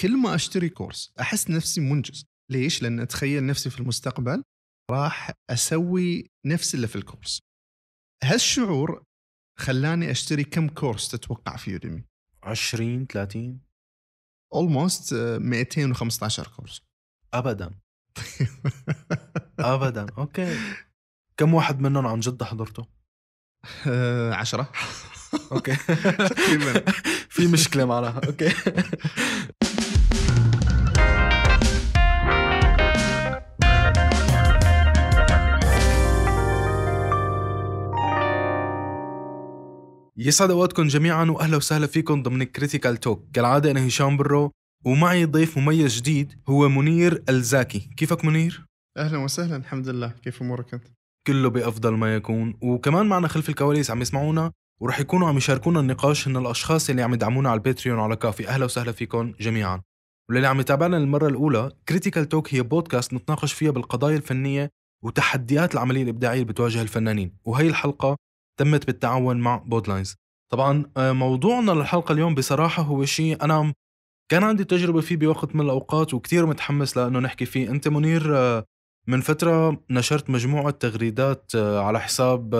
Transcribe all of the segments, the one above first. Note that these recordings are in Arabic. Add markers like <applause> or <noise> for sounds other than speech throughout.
كل ما اشتري كورس احس نفسي منجز ليش لان اتخيل نفسي في المستقبل راح اسوي نفس اللي في الكورس هالشعور خلاني اشتري كم كورس تتوقع في يوديمي 20 30 اولموست 215 كورس ابدا ابدا اوكي كم واحد منهم عن جد حضرته؟ آه، عشرة اوكي <laughs> <laughs> في مشكله معنا اوكي يسعد اوقاتكم جميعا واهلا وسهلا فيكم ضمن كريتيكال توك كالعاده انا هشام برو ومعي ضيف مميز جديد هو منير الزاكي كيفك منير اهلا وسهلا الحمد لله كيف امورك انت كله بافضل ما يكون وكمان معنا خلف الكواليس عم يسمعونا ورح يكونوا عم يشاركونا النقاش هن الاشخاص اللي عم يدعمونا على الباتريون وعلى كافي اهلا وسهلا فيكم جميعا وللي عم يتابعنا للمرة الأولى كريتيكال توك هي بودكاست نتناقش فيها بالقضايا الفنية وتحديات العملية الإبداعية اللي بتواجه الفنانين وهي الحلقة تمت بالتعاون مع بودلاينز طبعا آه، موضوعنا للحلقه اليوم بصراحه هو شيء انا كان عندي تجربه فيه بوقت من الاوقات وكثير متحمس لانه نحكي فيه انت منير آه، من فتره نشرت مجموعه تغريدات آه، على حساب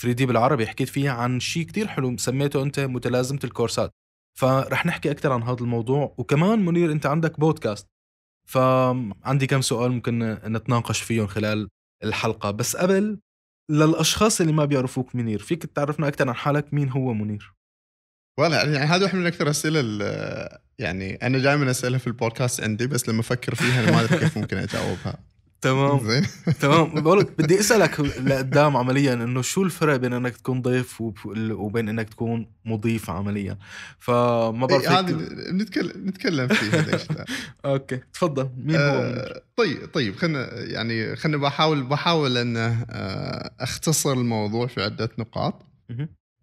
3 دي بالعربي حكيت فيها عن شيء كثير حلو سميته انت متلازمه الكورسات فرح نحكي اكثر عن هذا الموضوع وكمان منير انت عندك بودكاست فعندي كم سؤال ممكن نتناقش فيهم خلال الحلقه بس قبل للاشخاص اللي ما بيعرفوك منير فيك تعرفنا اكثر عن حالك مين هو منير والله يعني, يعني هذا واحد من اكثر الاسئله يعني انا دائما اسالها في البودكاست عندي بس لما افكر فيها انا ما ادري كيف ممكن اجاوبها تمام زين <laughs> تمام بقول بدي <laughs> اسالك لقدام عمليا انه شو الفرق بين انك تكون ضيف وبين انك تكون مضيف عمليا فما بعرف هذه نتكلم نتكلم فيه <laughs> اوكي تفضل مين هو آه طيب طيب خلينا يعني خلينا بحاول بحاول ان آه، اختصر الموضوع في عده نقاط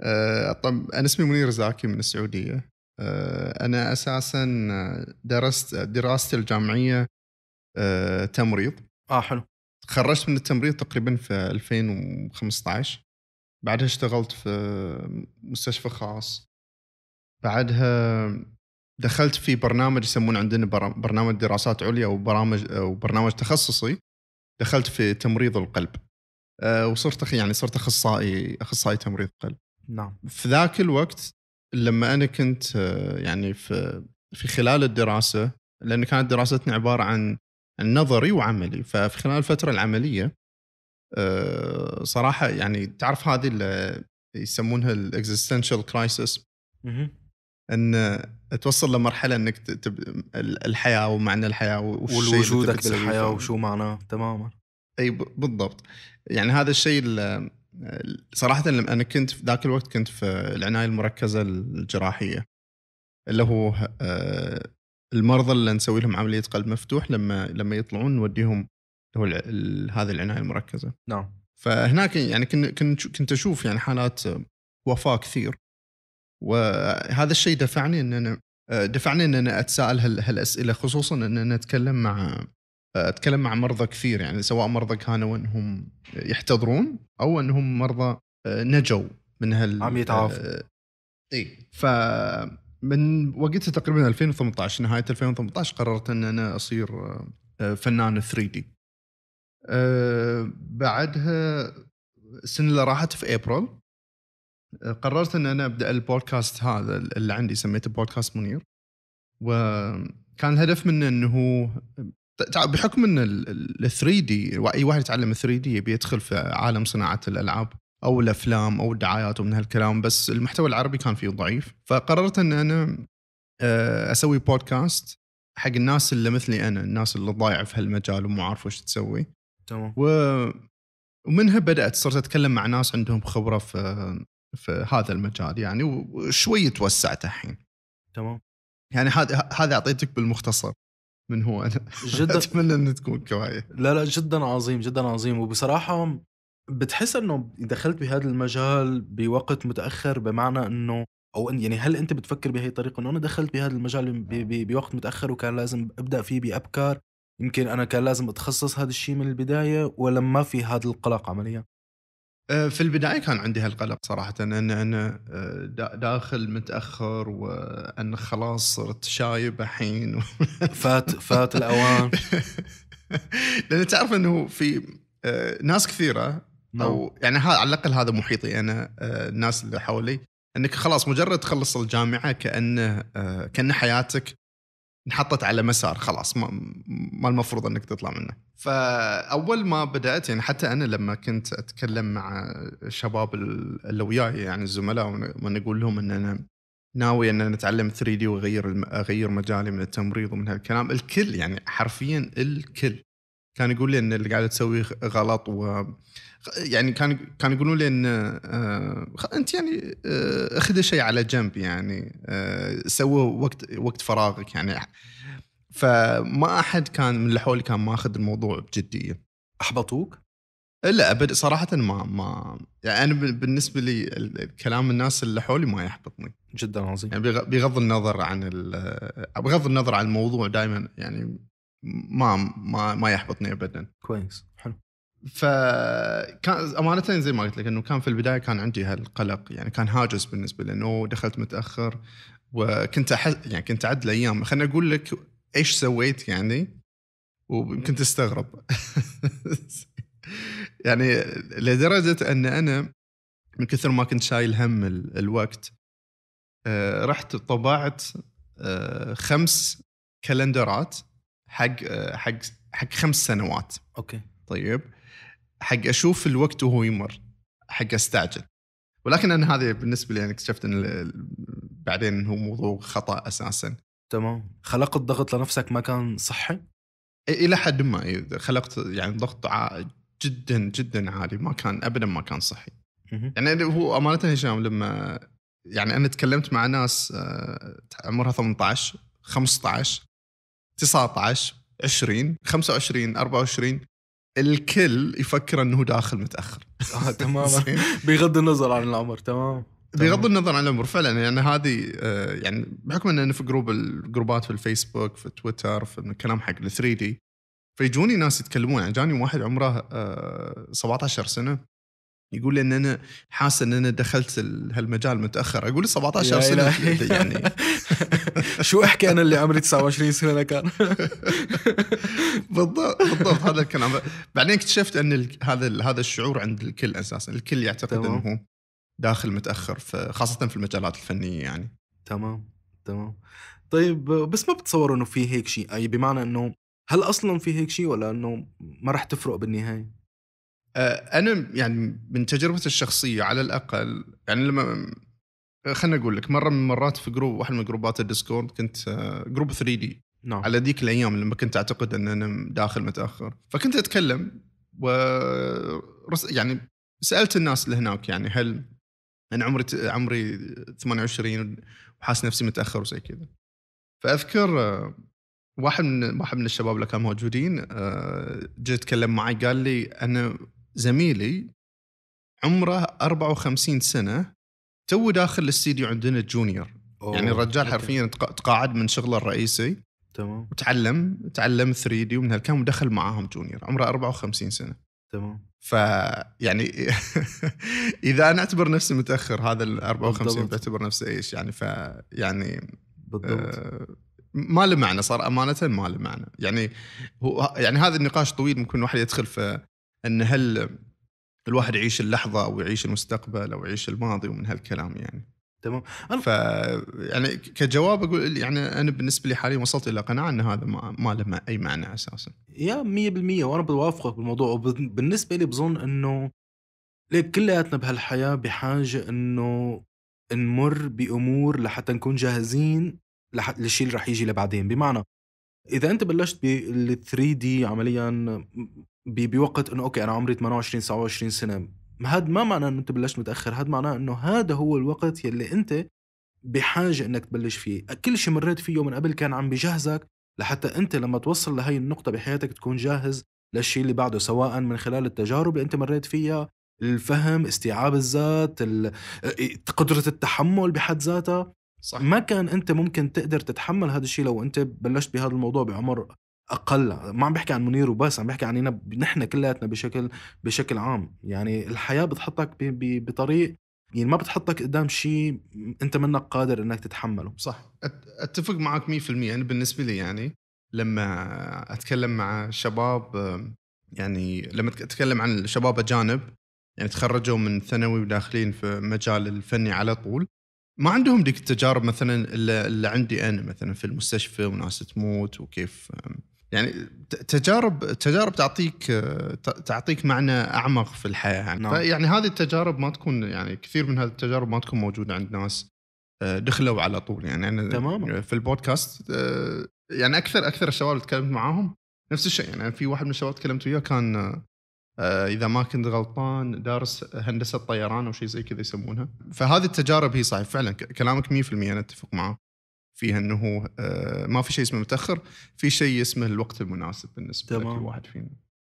آه طب انا اسمي منير زاكي من السعوديه آه انا اساسا درست دراستي الجامعيه آه، تمريض اه حلو تخرجت من التمريض تقريبا في 2015 بعدها اشتغلت في مستشفى خاص بعدها دخلت في برنامج يسمونه عندنا برنامج دراسات عليا وبرامج وبرنامج تخصصي دخلت في تمريض القلب آه، وصرت يعني صرت اخصائي اخصائي تمريض قلب نعم في ذاك الوقت لما انا كنت آه، يعني في في خلال الدراسه لان كانت دراستنا عباره عن نظري وعملي ففي خلال الفتره العمليه آه، صراحه يعني تعرف هذه اللي يسمونها الاكزيستنشال كرايسيس ان توصل لمرحله انك تب... الحياه ومعنى الحياه وجودك بالحياه وشو معناه تماما اي بالضبط يعني هذا الشيء اللي صراحه لما انا كنت في ذاك الوقت كنت في العنايه المركزه الجراحيه اللي هو آه، المرضى اللي نسوي لهم عمليه قلب مفتوح لما لما يطلعون نوديهم هو هذه العنايه المركزه نعم فهناك يعني كنت كنت اشوف يعني حالات وفاه كثير وهذا الشيء دفعني ان انا دفعني ان انا اتساءل هالاسئله خصوصا ان انا اتكلم مع اتكلم مع مرضى كثير يعني سواء مرضى كانوا انهم يحتضرون او انهم مرضى نجوا من هال عم يتعافوا اي ف من وقتها تقريبا 2018 نهايه 2018 قررت ان انا اصير آه، فنان 3 دي آه، بعدها السنه اللي راحت في ابريل آه، قررت ان انا ابدا البودكاست هذا اللي عندي سميته بودكاست منير وكان الهدف منه انه بحكم ان ال 3 دي اي واحد يتعلم 3 دي يبي يدخل في عالم صناعه الالعاب او الافلام او الدعايات ومن هالكلام بس المحتوى العربي كان فيه ضعيف فقررت ان انا آه، اسوي بودكاست حق الناس اللي مثلي انا الناس اللي ضايعه في هالمجال ومو عارفه ايش تسوي تمام و... ومنها بدات صرت اتكلم مع ناس عندهم خبره في في هذا المجال يعني وشوي توسعت الحين تمام يعني هذا هذا اعطيتك بالمختصر من هو انا جدا <laughs> اتمنى ان تكون كفايه لا لا جدا عظيم جدا عظيم وبصراحه بتحس انه دخلت بهذا المجال بوقت متاخر بمعنى انه او إن يعني هل انت بتفكر بهي الطريقه انه انا دخلت بهذا المجال نعم. بوقت متاخر وكان لازم ابدا فيه بابكار يمكن انا كان لازم اتخصص هذا الشيء من البدايه ولا ما في هذا القلق عمليا؟ أه، في البدايه كان عندي هالقلق صراحه ان انا أه، داخل متاخر وان خلاص صرت شايب الحين <laughs> فات فات الاوان <laughs> لان تعرف انه في أه، ناس كثيره نعم. او يعني هذا على الاقل هذا محيطي انا آه، الناس اللي حولي انك خلاص مجرد تخلص الجامعه كانه آه، كان حياتك انحطت على مسار خلاص ما, ما المفروض انك تطلع منه فاول ما بدات يعني حتى انا لما كنت اتكلم مع الشباب اللي وياي يعني الزملاء ونقول لهم ان انا ناوي ان انا اتعلم 3 دي واغير اغير مجالي من التمريض ومن هالكلام الكل يعني حرفيا الكل كان يقول لي ان اللي قاعد تسويه غلط و يعني كان كان يقولون لي ان آه، انت يعني آه، اخذ شيء على جنب يعني آه، سووه وقت وقت فراغك يعني فما احد كان من اللي حولي كان ماخذ الموضوع بجديه احبطوك؟ لا ابد صراحه ما ما يعني انا بالنسبه لي كلام الناس اللي حولي ما يحبطني جدا عظيم يعني بغض النظر عن بغض النظر عن الموضوع دائما يعني ما ما ما يحبطني ابدا كويس فكان امانه زي ما قلت لك انه كان في البدايه كان عندي هالقلق يعني كان هاجس بالنسبه لي انه دخلت متاخر وكنت احس يعني كنت اعد الايام خليني اقول لك ايش سويت يعني ويمكن تستغرب <laughs> يعني لدرجه ان انا من كثر ما كنت شايل هم الوقت آه، رحت طبعت آه، خمس كالندرات حق آه، حق حق خمس سنوات اوكي طيب حق اشوف الوقت وهو يمر حق استعجل ولكن انا هذه بالنسبه لي يعني اكتشفت ان بعدين هو موضوع خطا اساسا تمام خلقت ضغط لنفسك ما كان صحي؟ الى حد ما خلقت يعني ضغط جدا جدا عالي ما كان ابدا ما كان صحي يعني هو امانه هشام لما يعني انا تكلمت مع ناس آه، عمرها 18 15 19 20 25 24 الكل يفكر انه داخل متاخر آه <laughs> تماما بغض النظر عن العمر تمام بغض النظر عن العمر فعلا يعني هذه آه، يعني بحكم اننا في جروب الجروبات في الفيسبوك في تويتر في الكلام حق ال 3 دي فيجوني ناس يتكلمون يعني جاني واحد عمره 17 آه، سنه يقول لي ان انا حاسس ان انا دخلت هالمجال متاخر اقول لي 17 سنه <laughs> يعني <laughs> شو احكي انا اللي عمري 29 سنه كان <laughs> بالضبط بالضبط هذا الكلام بعدين اكتشفت ان هذا هذا الشعور عند الكل اساسا الكل يعتقد انه هو داخل متاخر خاصه في المجالات الفنيه يعني تمام تمام طيب بس ما بتصور انه في هيك شيء اي بمعنى انه هل اصلا في هيك شيء ولا انه ما راح تفرق بالنهايه آه، انا يعني من تجربتي الشخصيه على الاقل يعني لما خلنا اقول لك مره من المرات في جروب واحد من جروبات الديسكورد كنت آه، جروب 3 دي نعم. على ذيك الايام لما كنت اعتقد ان انا داخل متاخر فكنت اتكلم و يعني سالت الناس اللي هناك يعني هل انا عمري عمري 28 وحاس نفسي متاخر وزي كذا فاذكر آه، واحد من واحد من الشباب اللي كانوا موجودين جاء يتكلم معي قال لي انا زميلي عمره 54 سنه تو داخل الاستديو عندنا جونيور يعني الرجال حرفيا تقاعد من شغله الرئيسي تمام وتعلم تعلم 3 دي ومن هالكلام ودخل معاهم جونيور عمره 54 سنه تمام فيعني <laughs> اذا انا اعتبر نفسي متاخر هذا ال 54 بعتبر نفسي ايش يعني ف يعني بالضبط آه ما له معنى صار امانه ما له معنى يعني هو يعني هذا النقاش طويل ممكن واحد يدخل في ان هل الواحد يعيش اللحظه او يعيش المستقبل او يعيش الماضي ومن هالكلام يعني تمام أنا... ف يعني كجواب اقول يعني انا بالنسبه لي حاليا وصلت الى قناعه ان هذا ما, ما له اي معنى اساسا يا 100% وانا بوافقك بالموضوع وبالنسبه لي بظن انه ليك كلياتنا بهالحياه بحاجه انه نمر بامور لحتى نكون جاهزين للشيء اللي رح يجي لبعدين بمعنى اذا انت بلشت بال 3 دي عمليا بوقت انه اوكي انا عمري 28 29 سنه هاد ما معناه انه انت بلشت متاخر هاد معناه انه هذا هو الوقت يلي انت بحاجه انك تبلش فيه كل شيء مريت فيه من قبل كان عم بجهزك لحتى انت لما توصل لهي النقطه بحياتك تكون جاهز للشيء اللي بعده سواء من خلال التجارب اللي انت مريت فيها الفهم استيعاب الذات قدره التحمل بحد ذاتها صح. ما كان انت ممكن تقدر تتحمل هذا الشيء لو انت بلشت بهذا الموضوع بعمر اقل ما عم بحكي عن منير وبس عم بحكي عننا نحن كلياتنا بشكل بشكل عام يعني الحياه بتحطك بطريق يعني ما بتحطك قدام شيء انت منك قادر انك تتحمله صح اتفق معك 100% انا يعني بالنسبه لي يعني لما اتكلم مع شباب يعني لما اتكلم عن شباب اجانب يعني تخرجوا من ثانوي وداخلين في مجال الفني على طول ما عندهم ديك التجارب مثلا اللي عندي انا مثلا في المستشفى وناس تموت وكيف يعني تجارب تجارب تعطيك تعطيك معنى اعمق في الحياه يعني نعم. فيعني هذه التجارب ما تكون يعني كثير من هذه التجارب ما تكون موجوده عند ناس آه، دخلوا على طول يعني انا تماما في البودكاست آه، يعني اكثر اكثر الشباب اللي تكلمت معاهم نفس الشيء يعني في واحد من الشباب تكلمت وياه كان آه، اذا ما كنت غلطان دارس هندسه طيران او شيء زي كذا يسمونها فهذه التجارب هي صحيح فعلا كلامك 100% انا اتفق معه فيها انه آه، ما في شيء اسمه متاخر في شيء اسمه الوقت المناسب بالنسبه تمام. لكل واحد فينا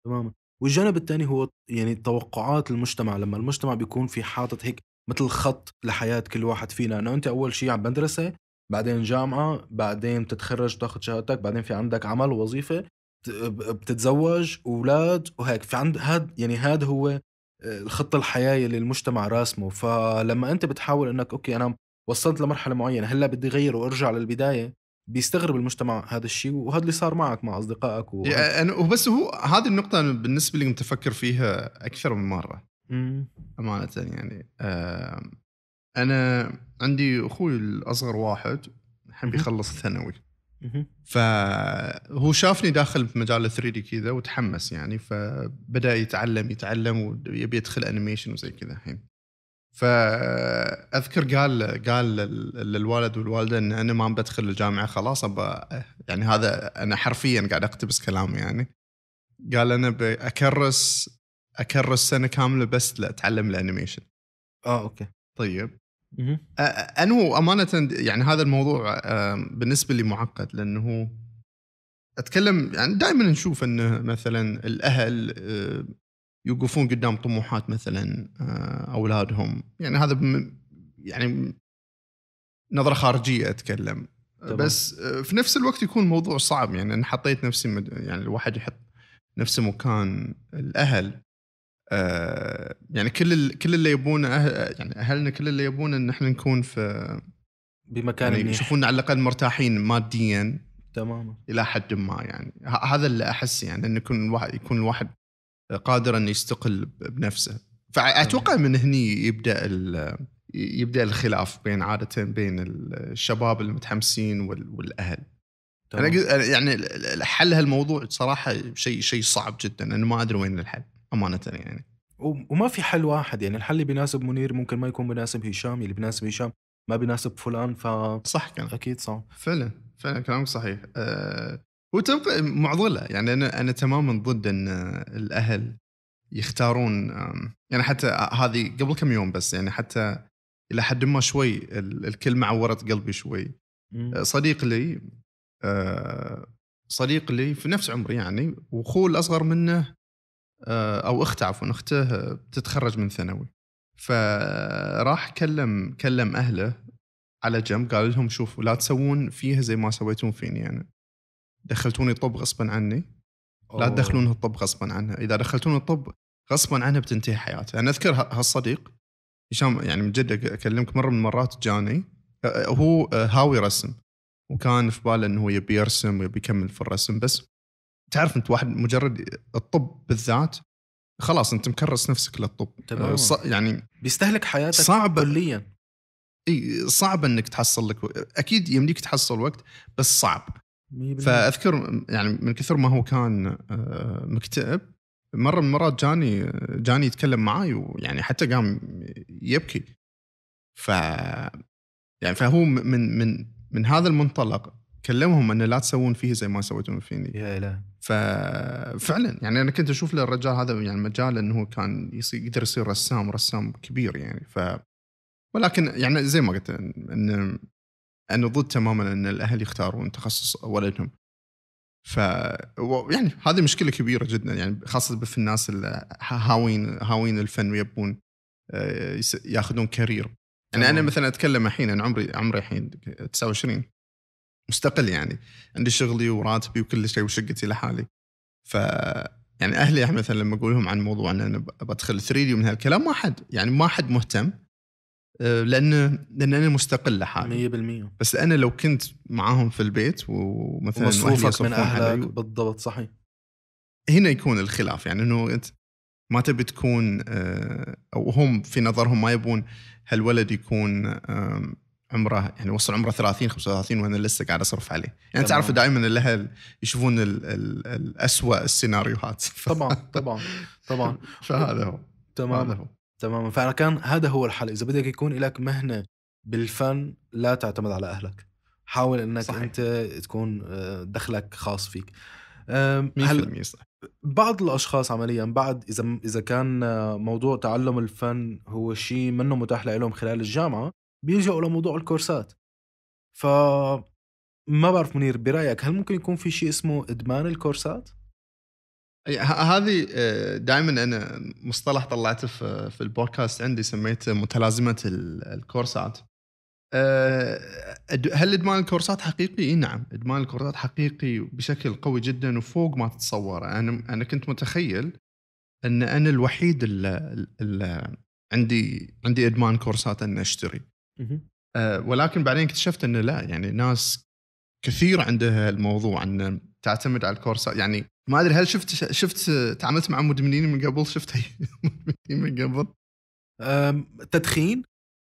تماما والجانب الثاني هو يعني توقعات المجتمع لما المجتمع بيكون في حاطط هيك مثل خط لحياه كل واحد فينا انه انت اول شيء عم مدرسه بعدين جامعه بعدين تتخرج تاخذ شهادتك بعدين في عندك عمل ووظيفه بتتزوج اولاد وهيك في عند هاد يعني هذا هو الخط آه، الحياه اللي المجتمع راسمه فلما انت بتحاول انك اوكي انا وصلت لمرحله معينه هلا بدي اغير وارجع للبدايه بيستغرب المجتمع هذا الشيء وهذا اللي صار معك مع اصدقائك و... يعني وبس هو هذه النقطه أنا بالنسبه لي متفكر فيها اكثر من مره مم. امانه يعني انا عندي اخوي الاصغر واحد الحين بيخلص الثانوي فهو شافني داخل في مجال 3 دي كذا وتحمس يعني فبدا يتعلم يتعلم ويبي يدخل انيميشن وزي كذا الحين فاذكر قال قال للوالد والوالده ان انا ما بدخل الجامعه خلاص يعني هذا انا حرفيا قاعد اقتبس كلامه يعني قال انا بكرس اكرس سنه كامله بس لاتعلم الانيميشن اه اوكي طيب انا امانه يعني هذا الموضوع آه، بالنسبه لي معقد لانه اتكلم يعني دائما نشوف انه مثلا الاهل آه، يوقفون قدام طموحات مثلا آه، اولادهم يعني هذا يعني نظره خارجيه اتكلم طبعا. بس آه، في نفس الوقت يكون الموضوع صعب يعني انا حطيت نفسي يعني الواحد يحط نفسه مكان الاهل آه، يعني كل كل اللي يبونه أهل... يعني اهلنا كل اللي يبونه ان احنا نكون في بمكان يعني يشوفونا على الاقل مرتاحين ماديا تماما الى حد ما يعني هذا اللي احس يعني ان يكون الواحد يكون الواحد قادر انه يستقل بنفسه فاتوقع من هني يبدا يبدا الخلاف بين عاده بين الشباب المتحمسين والاهل انا يعني حل هالموضوع صراحه شيء شيء صعب جدا انا ما ادري وين الحل امانه يعني وما في حل واحد يعني الحل اللي بيناسب منير ممكن ما يكون بيناسب هشام اللي بيناسب هشام ما بيناسب فلان ف صح كان اكيد صح فعلا فعلا كلامك صحيح أه هو معضله يعني انا انا تماما ضد ان الاهل يختارون يعني حتى هذه قبل كم يوم بس يعني حتى الى حد ما شوي الكلمه عورت قلبي شوي آه، صديق لي آه، صديق لي في نفس عمري يعني واخوه الاصغر منه آه، او اخته عفوا اخته تتخرج من ثانوي فراح كلم كلم اهله على جنب قال لهم شوفوا لا تسوون فيها زي ما سويتون فيني انا يعني. دخلتوني الطب غصبا عني لا تدخلون الطب غصبا عنها اذا دخلتون الطب غصبا عنها بتنتهي حياته انا اذكر هالصديق هشام يعني من جد اكلمك مره من المرات جاني هو هاوي رسم وكان في باله انه هو يبي يرسم ويبي يكمل في الرسم بس تعرف انت واحد مجرد الطب بالذات خلاص انت مكرس نفسك للطب يعني بيستهلك حياتك صعب كليا اي صعب انك تحصل لك اكيد يمديك تحصل وقت بس صعب فاذكر يعني من كثر ما هو كان آه، مكتئب مره من المرات جاني جاني يتكلم معاي ويعني حتى قام يبكي ف يعني فهو من من من هذا المنطلق كلمهم ان لا تسوون فيه زي ما سويتون فيني يا اله ففعلا يعني انا كنت اشوف للرجال هذا يعني مجال انه كان يقدر يصير رسام رسام كبير يعني ف ولكن يعني زي ما قلت ان انه ضد تماما ان الاهل يختارون تخصص ولدهم ف يعني هذه مشكله كبيره جدا يعني خاصه في الناس هاوين هاوين الفن ويبون آه، ياخذون كارير يعني انا مثلا اتكلم الحين انا عمري عمري الحين 29 مستقل يعني عندي شغلي وراتبي وكل شيء وشقتي لحالي ف يعني اهلي يعني مثلا لما اقول لهم عن موضوع ان انا بدخل 3 دي ومن هالكلام ما حد يعني ما حد مهتم آه، لان لان انا مستقل لحالي 100% بس انا لو كنت معاهم في البيت ومثلا مصروفك من اهلك بالضبط صحيح هنا يكون الخلاف يعني انه انت ما تبي تكون آه، او هم في نظرهم ما يبون هالولد يكون عمره يعني وصل عمره 30 35 وانا لسه قاعد اصرف عليه يعني تعرف دائما الاهل يشوفون ال الاسوء السيناريوهات طبعا طبعا طبعا <laughs> فهذا هو تمام هذا هو تماما فانا كان هذا هو الحل اذا بدك يكون لك مهنه بالفن لا تعتمد على اهلك حاول انك صحيح. انت تكون آه، دخلك خاص فيك هل بعض الاشخاص عمليا بعد اذا اذا كان آه، موضوع تعلم الفن هو شيء منه متاح لهم خلال الجامعه بيلجأوا لموضوع الكورسات ف ما بعرف منير برايك هل ممكن يكون في شيء اسمه ادمان الكورسات إيه، هذه إيه، دائما انا مصطلح طلعته في, البودكاست عندي سميته متلازمه الكورسات إيه، هل ادمان الكورسات حقيقي؟ نعم ادمان الكورسات حقيقي بشكل قوي جدا وفوق ما تتصور انا انا كنت متخيل ان انا الوحيد اللي, اللي عندي عندي ادمان كورسات ان اشتري ولكن بعدين اكتشفت انه لا يعني ناس كثير عندها الموضوع ان تعتمد على الكورسات يعني ما ادري هل شفت شفت تعاملت مع مدمنين من قبل شفت <laughs> مدمنين من قبل تدخين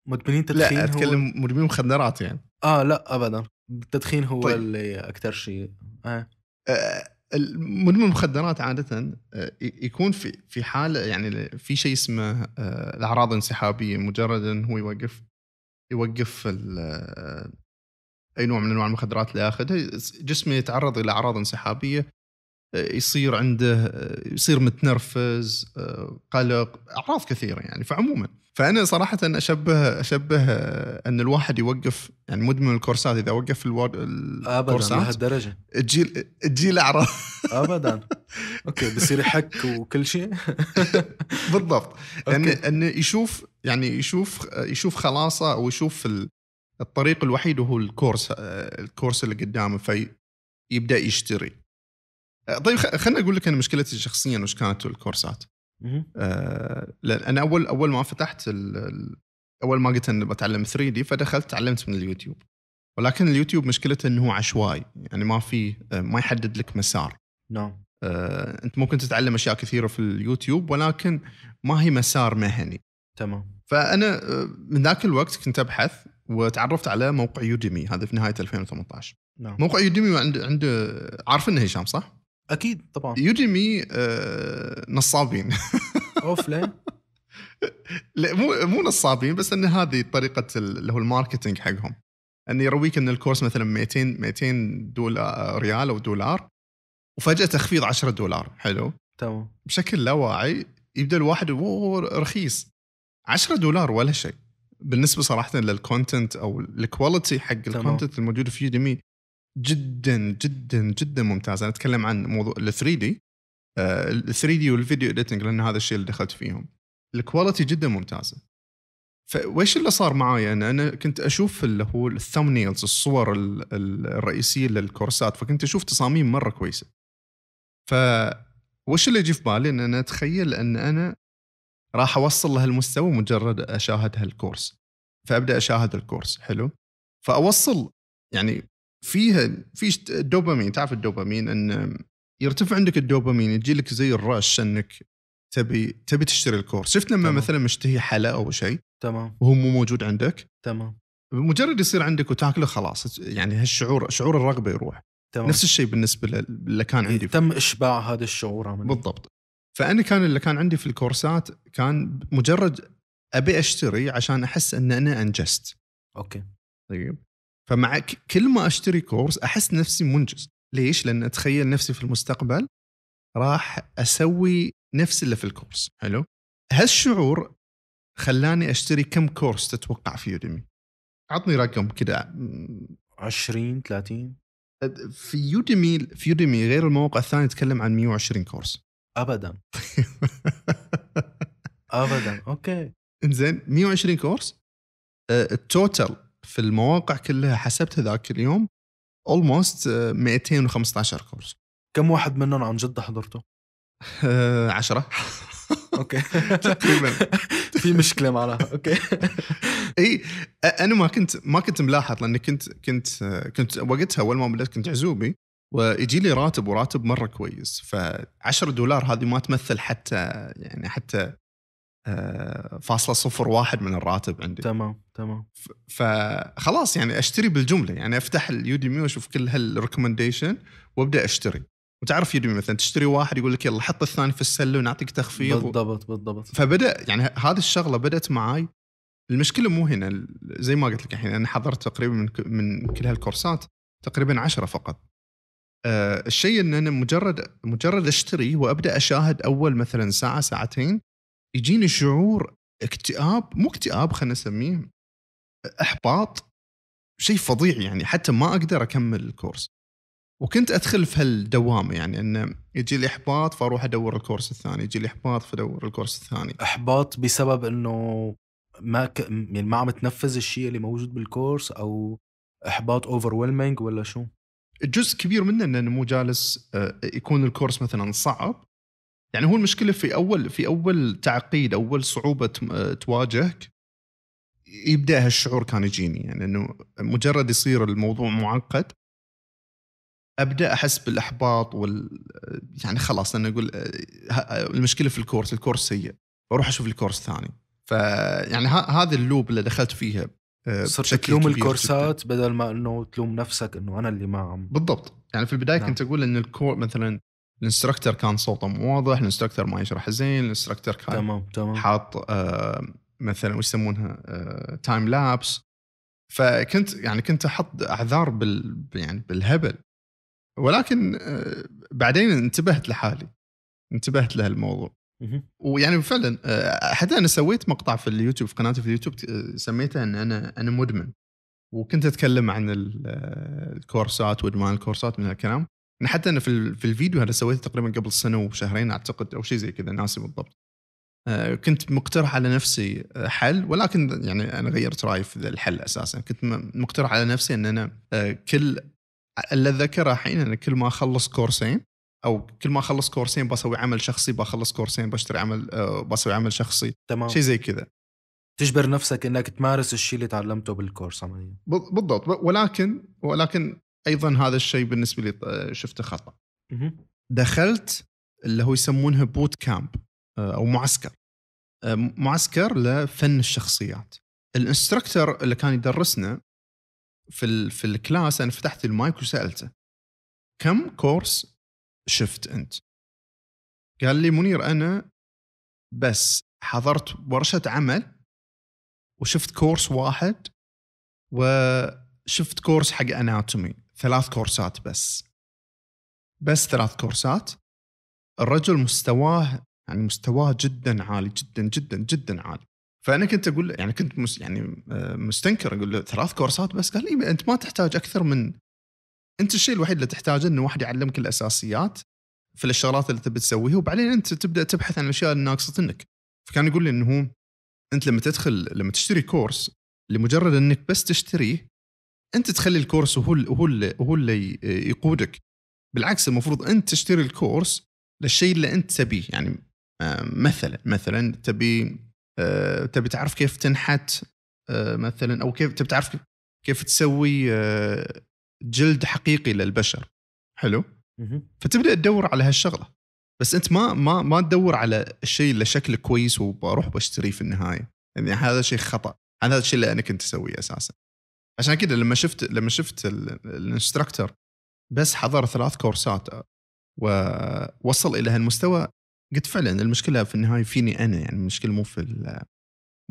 مدمنين تدخين لا اتكلم هو... مدمنين مخدرات يعني اه لا ابدا التدخين هو طيب. اللي اكثر شيء آه. آه مدمن المخدرات عاده آه، يكون في في حاله يعني في شيء اسمه آه، الاعراض الانسحابيه مجرد انه هو يوقف يوقف آه، اي نوع من انواع المخدرات اللي ياخذها جسمه يتعرض الى اعراض انسحابيه آه، يصير عنده آه، يصير متنرفز آه، قلق اعراض كثيره يعني فعموما فانا صراحه اشبه اشبه ان الواحد يوقف يعني مدمن الكورسات اذا وقف الورد الكورسات ابدا لهالدرجه تجي تجي الاعراض ابدا اوكي بصير يحك وكل شيء <laughs> بالضبط يعني ان يشوف يعني يشوف يشوف خلاصه او يشوف الطريق الوحيد هو الكورس الكورس اللي قدامه في يبدا يشتري آه، طيب خليني اقول لك انا مشكلتي شخصيا وش كانت الكورسات آه انا اول اول ما فتحت اول ما قلت اني بتعلم 3 دي فدخلت تعلمت من اليوتيوب ولكن اليوتيوب مشكلته انه هو عشوائي يعني ما في آه، ما يحدد لك مسار نعم آه، انت ممكن تتعلم اشياء كثيره في اليوتيوب ولكن ما هي مسار مهني تمام فانا آه، من ذاك الوقت كنت ابحث وتعرفت على موقع يوديمي هذا في نهايه 2018 نعم. موقع يوديمي عنده عنده عارف انه هشام صح؟ اكيد طبعا يوجيمي آه نصابين <laughs> اوف ليه؟ <laughs> لا مو مو نصابين بس ان هذه طريقه اللي هو الماركتينج حقهم ان يرويك ان الكورس مثلا 200 200 دولار آه، ريال او دولار وفجاه تخفيض 10 دولار حلو تمام بشكل لا واعي يبدا الواحد رخيص 10 دولار ولا شيء بالنسبه صراحه للكونتنت او الكواليتي حق الكونتنت الموجود في يوديمي جدا جدا جدا ممتاز انا اتكلم عن موضوع ال 3 دي آه، ال 3 دي والفيديو اديتنج لان هذا الشيء اللي دخلت فيهم الكواليتي جدا ممتازه فايش اللي صار معي انا انا كنت اشوف اللي هو الثامنيلز الصور الرئيسيه للكورسات فكنت اشوف تصاميم مره كويسه ف وش اللي يجي في بالي ان انا اتخيل ان انا راح اوصل لهالمستوى مجرد اشاهد هالكورس فابدا اشاهد الكورس حلو فاوصل يعني فيها في دوبامين تعرف الدوبامين ان يرتفع عندك الدوبامين يجي لك زي الرش انك تبي تبي تشتري الكورس شفت لما تمام. مثلا مشتهي حلا او شيء تمام وهو مو موجود عندك تمام مجرد يصير عندك وتاكله خلاص يعني هالشعور شعور الرغبه يروح تمام. نفس الشيء بالنسبه اللي كان عندي تم اشباع هذا الشعور عملي. بالضبط فانا كان اللي كان عندي في الكورسات كان مجرد ابي اشتري عشان احس ان انا انجزت اوكي طيب فمع كل ما اشتري كورس احس نفسي منجز ليش لان اتخيل نفسي في المستقبل راح اسوي نفس اللي في الكورس حلو هالشعور خلاني اشتري كم كورس تتوقع في يوديمي عطني رقم كذا 20 30 في يوديمي في يوديمي غير الموقع الثاني يتكلم عن 120 كورس ابدا <laughs> ابدا اوكي انزين 120 كورس آه، التوتال في المواقع كلها حسبت ذاك اليوم اولموست 215 كورس كم واحد منهم عن جد حضرته؟ آه، عشرة اوكي <laughs> تقريبا <laughs> في مشكله معناها اوكي <laughs> اي انا ما كنت ما كنت ملاحظ لاني كنت كنت آه، كنت وقتها اول ما بدأت كنت عزوبي ويجي لي راتب وراتب مره كويس ف 10 دولار هذه ما تمثل حتى يعني حتى فاصلة صفر واحد من الراتب عندي تمام تمام فخلاص يعني اشتري بالجملة يعني افتح اليوديمي واشوف كل هالريكومنديشن وابدا اشتري وتعرف يوديمي مثلا تشتري واحد يقول لك يلا حط الثاني في السله ونعطيك تخفيض بالضبط بالضبط فبدا يعني هذه الشغله بدات معاي المشكله مو هنا زي ما قلت لك الحين انا حضرت تقريبا من من كل هالكورسات تقريبا عشرة فقط أه الشيء ان انا مجرد مجرد اشتري وابدا اشاهد اول مثلا ساعه ساعتين يجيني شعور اكتئاب مو اكتئاب خلينا نسميه احباط شيء فظيع يعني حتى ما اقدر اكمل الكورس وكنت ادخل في هالدوامه يعني انه يجي لي احباط فاروح ادور الكورس الثاني يجي لي احباط فادور الكورس الثاني احباط بسبب انه ما ك... يعني ما عم تنفذ الشيء اللي موجود بالكورس او احباط اوفر ولا شو؟ جزء كبير منه انه مو جالس آه، يكون الكورس مثلا صعب يعني هو المشكله في اول في اول تعقيد اول صعوبه تواجهك يبدا هالشعور كان يجيني يعني انه مجرد يصير الموضوع معقد ابدا احس بالاحباط وال يعني خلاص انا اقول المشكله في الكورس الكورس سيء بروح اشوف الكورس ثاني فيعني هذا اللوب اللي دخلت فيها آه، صرت تلوم الكورسات جداً. بدل ما انه تلوم نفسك انه انا اللي ما عم بالضبط يعني في البدايه نعم. كنت اقول ان الكور مثلا الانستراكتور كان صوته مو واضح الانستراكتور ما يشرح زين الانستراكتور كان تمام تمام حاط آه، مثلا وش يسمونها تايم آه، لابس فكنت يعني كنت احط اعذار بال يعني بالهبل ولكن آه، بعدين انتبهت لحالي انتبهت لهالموضوع ويعني فعلا حتى انا سويت مقطع في اليوتيوب في قناتي في اليوتيوب سميته ان انا انا مدمن وكنت اتكلم عن الكورسات وادمان الكورسات من هالكلام انا يعني حتى انا في, في الفيديو هذا سويته تقريبا قبل سنه وشهرين اعتقد او شيء زي كذا ناسي بالضبط آه، كنت مقترح على نفسي آه، حل ولكن يعني انا غيرت رايي في الحل اساسا كنت مقترح على نفسي ان انا آه، كل اللي ذكر الحين ان كل ما اخلص كورسين او كل ما اخلص كورسين بسوي عمل شخصي بخلص كورسين بشتري عمل بسوي عمل شخصي تمام شيء زي كذا تجبر نفسك انك تمارس الشيء اللي تعلمته بالكورس عمليا بالضبط ولكن ولكن ايضا هذا الشيء بالنسبه لي آه، شفته خطا دخلت اللي هو يسمونها آه، بوت كامب او معسكر آه، معسكر لفن الشخصيات الانستركتور اللي كان يدرسنا في في الكلاس انا فتحت المايك وسالته كم كورس شفت انت؟ قال لي منير انا بس حضرت ورشه عمل وشفت كورس واحد وشفت كورس حق اناتومي ثلاث كورسات بس بس ثلاث كورسات الرجل مستواه يعني مستواه جدا عالي جدا جدا جدا عالي فانا كنت اقول يعني كنت مس يعني آه، مستنكر اقول له ثلاث كورسات بس قال لي إيه، انت ما تحتاج اكثر من انت الشيء الوحيد اللي تحتاجه انه واحد يعلمك الاساسيات في الشغلات اللي تبي تسويها وبعدين انت تبدا تبحث عن الاشياء الناقصه منك فكان يقول لي انه انت لما تدخل لما تشتري كورس لمجرد انك بس تشتريه انت تخلي الكورس وهو ال وهو وهو اللي يقودك بالعكس المفروض انت تشتري الكورس للشيء اللي انت تبيه يعني آه، مثلا مثلا تبي آه، تبي تعرف كيف تنحت آه، مثلا او كيف تبي تعرف كيف تسوي جلد حقيقي للبشر حلو فتبدا تدور على هالشغله بس انت ما ما ما تدور على الشيء اللي شكله كويس وبروح بشتريه في النهايه يعني هذا شيء خطا هذا الشيء اللي انا كنت اسويه اساسا عشان كذا لما شفت لما شفت الانستراكتور بس حضر ثلاث كورسات آه، ووصل الى هالمستوى قلت فعلا المشكله في النهايه فيني انا يعني المشكله مو في